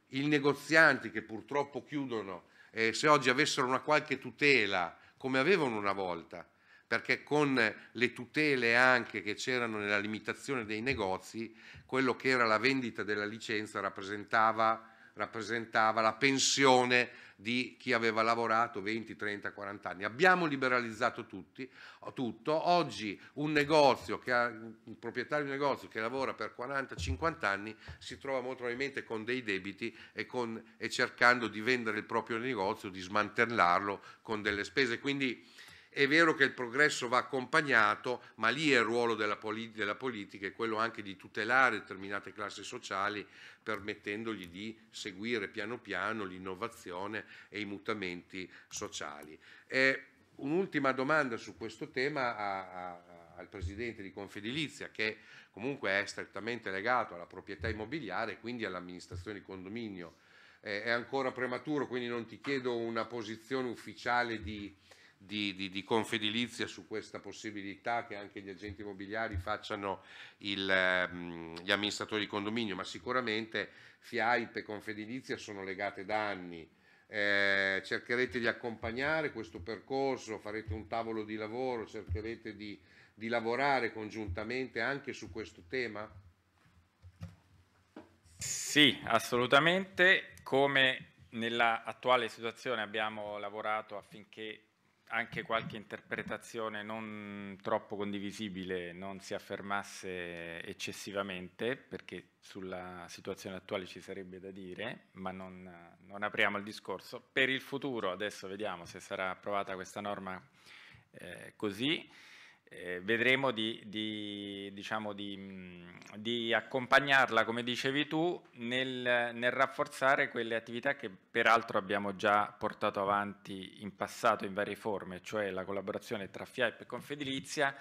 i negozianti che purtroppo chiudono, eh, se oggi avessero una qualche tutela, come avevano una volta, perché con le tutele anche che c'erano nella limitazione dei negozi, quello che era la vendita della licenza rappresentava rappresentava la pensione di chi aveva lavorato 20, 30, 40 anni. Abbiamo liberalizzato tutti, tutto. Oggi un negozio, che ha, un proprietario di un negozio che lavora per 40, 50 anni si trova molto probabilmente con dei debiti e, con, e cercando di vendere il proprio negozio, di smantellarlo con delle spese. Quindi è vero che il progresso va accompagnato, ma lì è il ruolo della, polit- della politica e quello anche di tutelare determinate classi sociali permettendogli di seguire piano piano l'innovazione e i mutamenti sociali. E un'ultima domanda su questo tema a, a, al Presidente di Confedilizia che comunque è strettamente legato alla proprietà immobiliare e quindi all'amministrazione di condominio. Eh, è ancora prematuro, quindi non ti chiedo una posizione ufficiale di di, di, di, confedilizia su questa possibilità che anche gli agenti immobiliari facciano il, ehm, gli amministratori di condominio, ma sicuramente FIAIP e confedilizia sono legate da anni. Eh, cercherete di accompagnare questo percorso, farete un tavolo di lavoro, cercherete di, di lavorare congiuntamente anche su questo tema? Sì, assolutamente. Come nella attuale situazione abbiamo lavorato affinché anche qualche interpretazione non troppo condivisibile non si affermasse eccessivamente, perché sulla situazione attuale ci sarebbe da dire, ma non, non apriamo il discorso. Per il futuro, adesso vediamo se sarà approvata questa norma eh, così, eh, vedremo di, di, diciamo di, di, accompagnarla, come dicevi tu, nel, nel, rafforzare quelle attività che peraltro abbiamo già portato avanti in passato in varie forme, cioè la collaborazione tra FIAP e Confedilizia,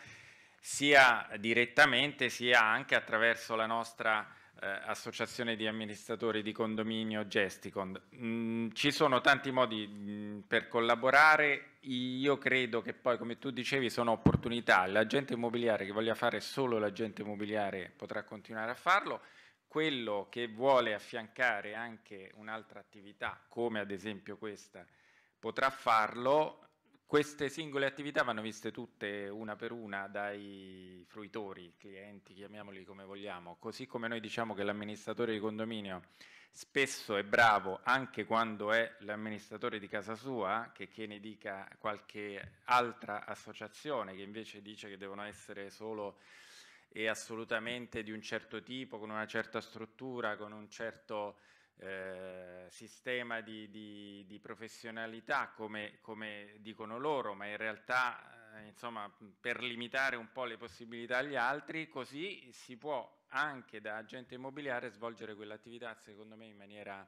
sia direttamente sia anche attraverso la nostra eh, associazione di amministratori di condominio Gesticond. Mm, ci sono tanti modi mh, mm, per collaborare, io credo che poi come tu dicevi sono opportunità, l'agente immobiliare che voglia fare solo l'agente immobiliare potrà continuare a farlo, quello che vuole affiancare anche un'altra attività come ad esempio questa potrà farlo, queste singole attività vanno viste tutte una per una dai fruitori, clienti, chiamiamoli come vogliamo, così come noi diciamo che l'amministratore di condominio spesso è bravo anche quando è l'amministratore di casa sua, che, che ne dica qualche altra associazione che invece dice che devono essere solo e assolutamente di un certo tipo, con una certa struttura, con un certo eh, sistema di, di, di professionalità come, come, dicono loro, ma in realtà eh, insomma, per limitare un po' le possibilità agli altri, così si può anche da agente immobiliare svolgere quell'attività secondo me in maniera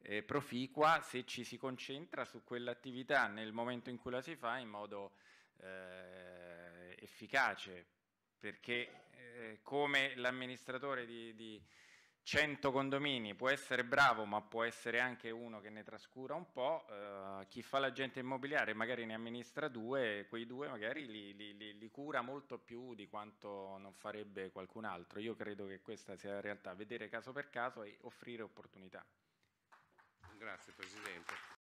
eh, proficua se ci si concentra su quell'attività nel momento in cui la si fa in modo eh, efficace perché eh, come l'amministratore di, di 100 condomini, può essere bravo ma può essere anche uno che ne trascura un po', eh, chi fa l'agente immobiliare magari ne amministra due, quei due magari li, li, li, li, cura molto più di quanto non farebbe qualcun altro. Io credo che questa sia la realtà, vedere caso per caso e offrire opportunità. Grazie Presidente.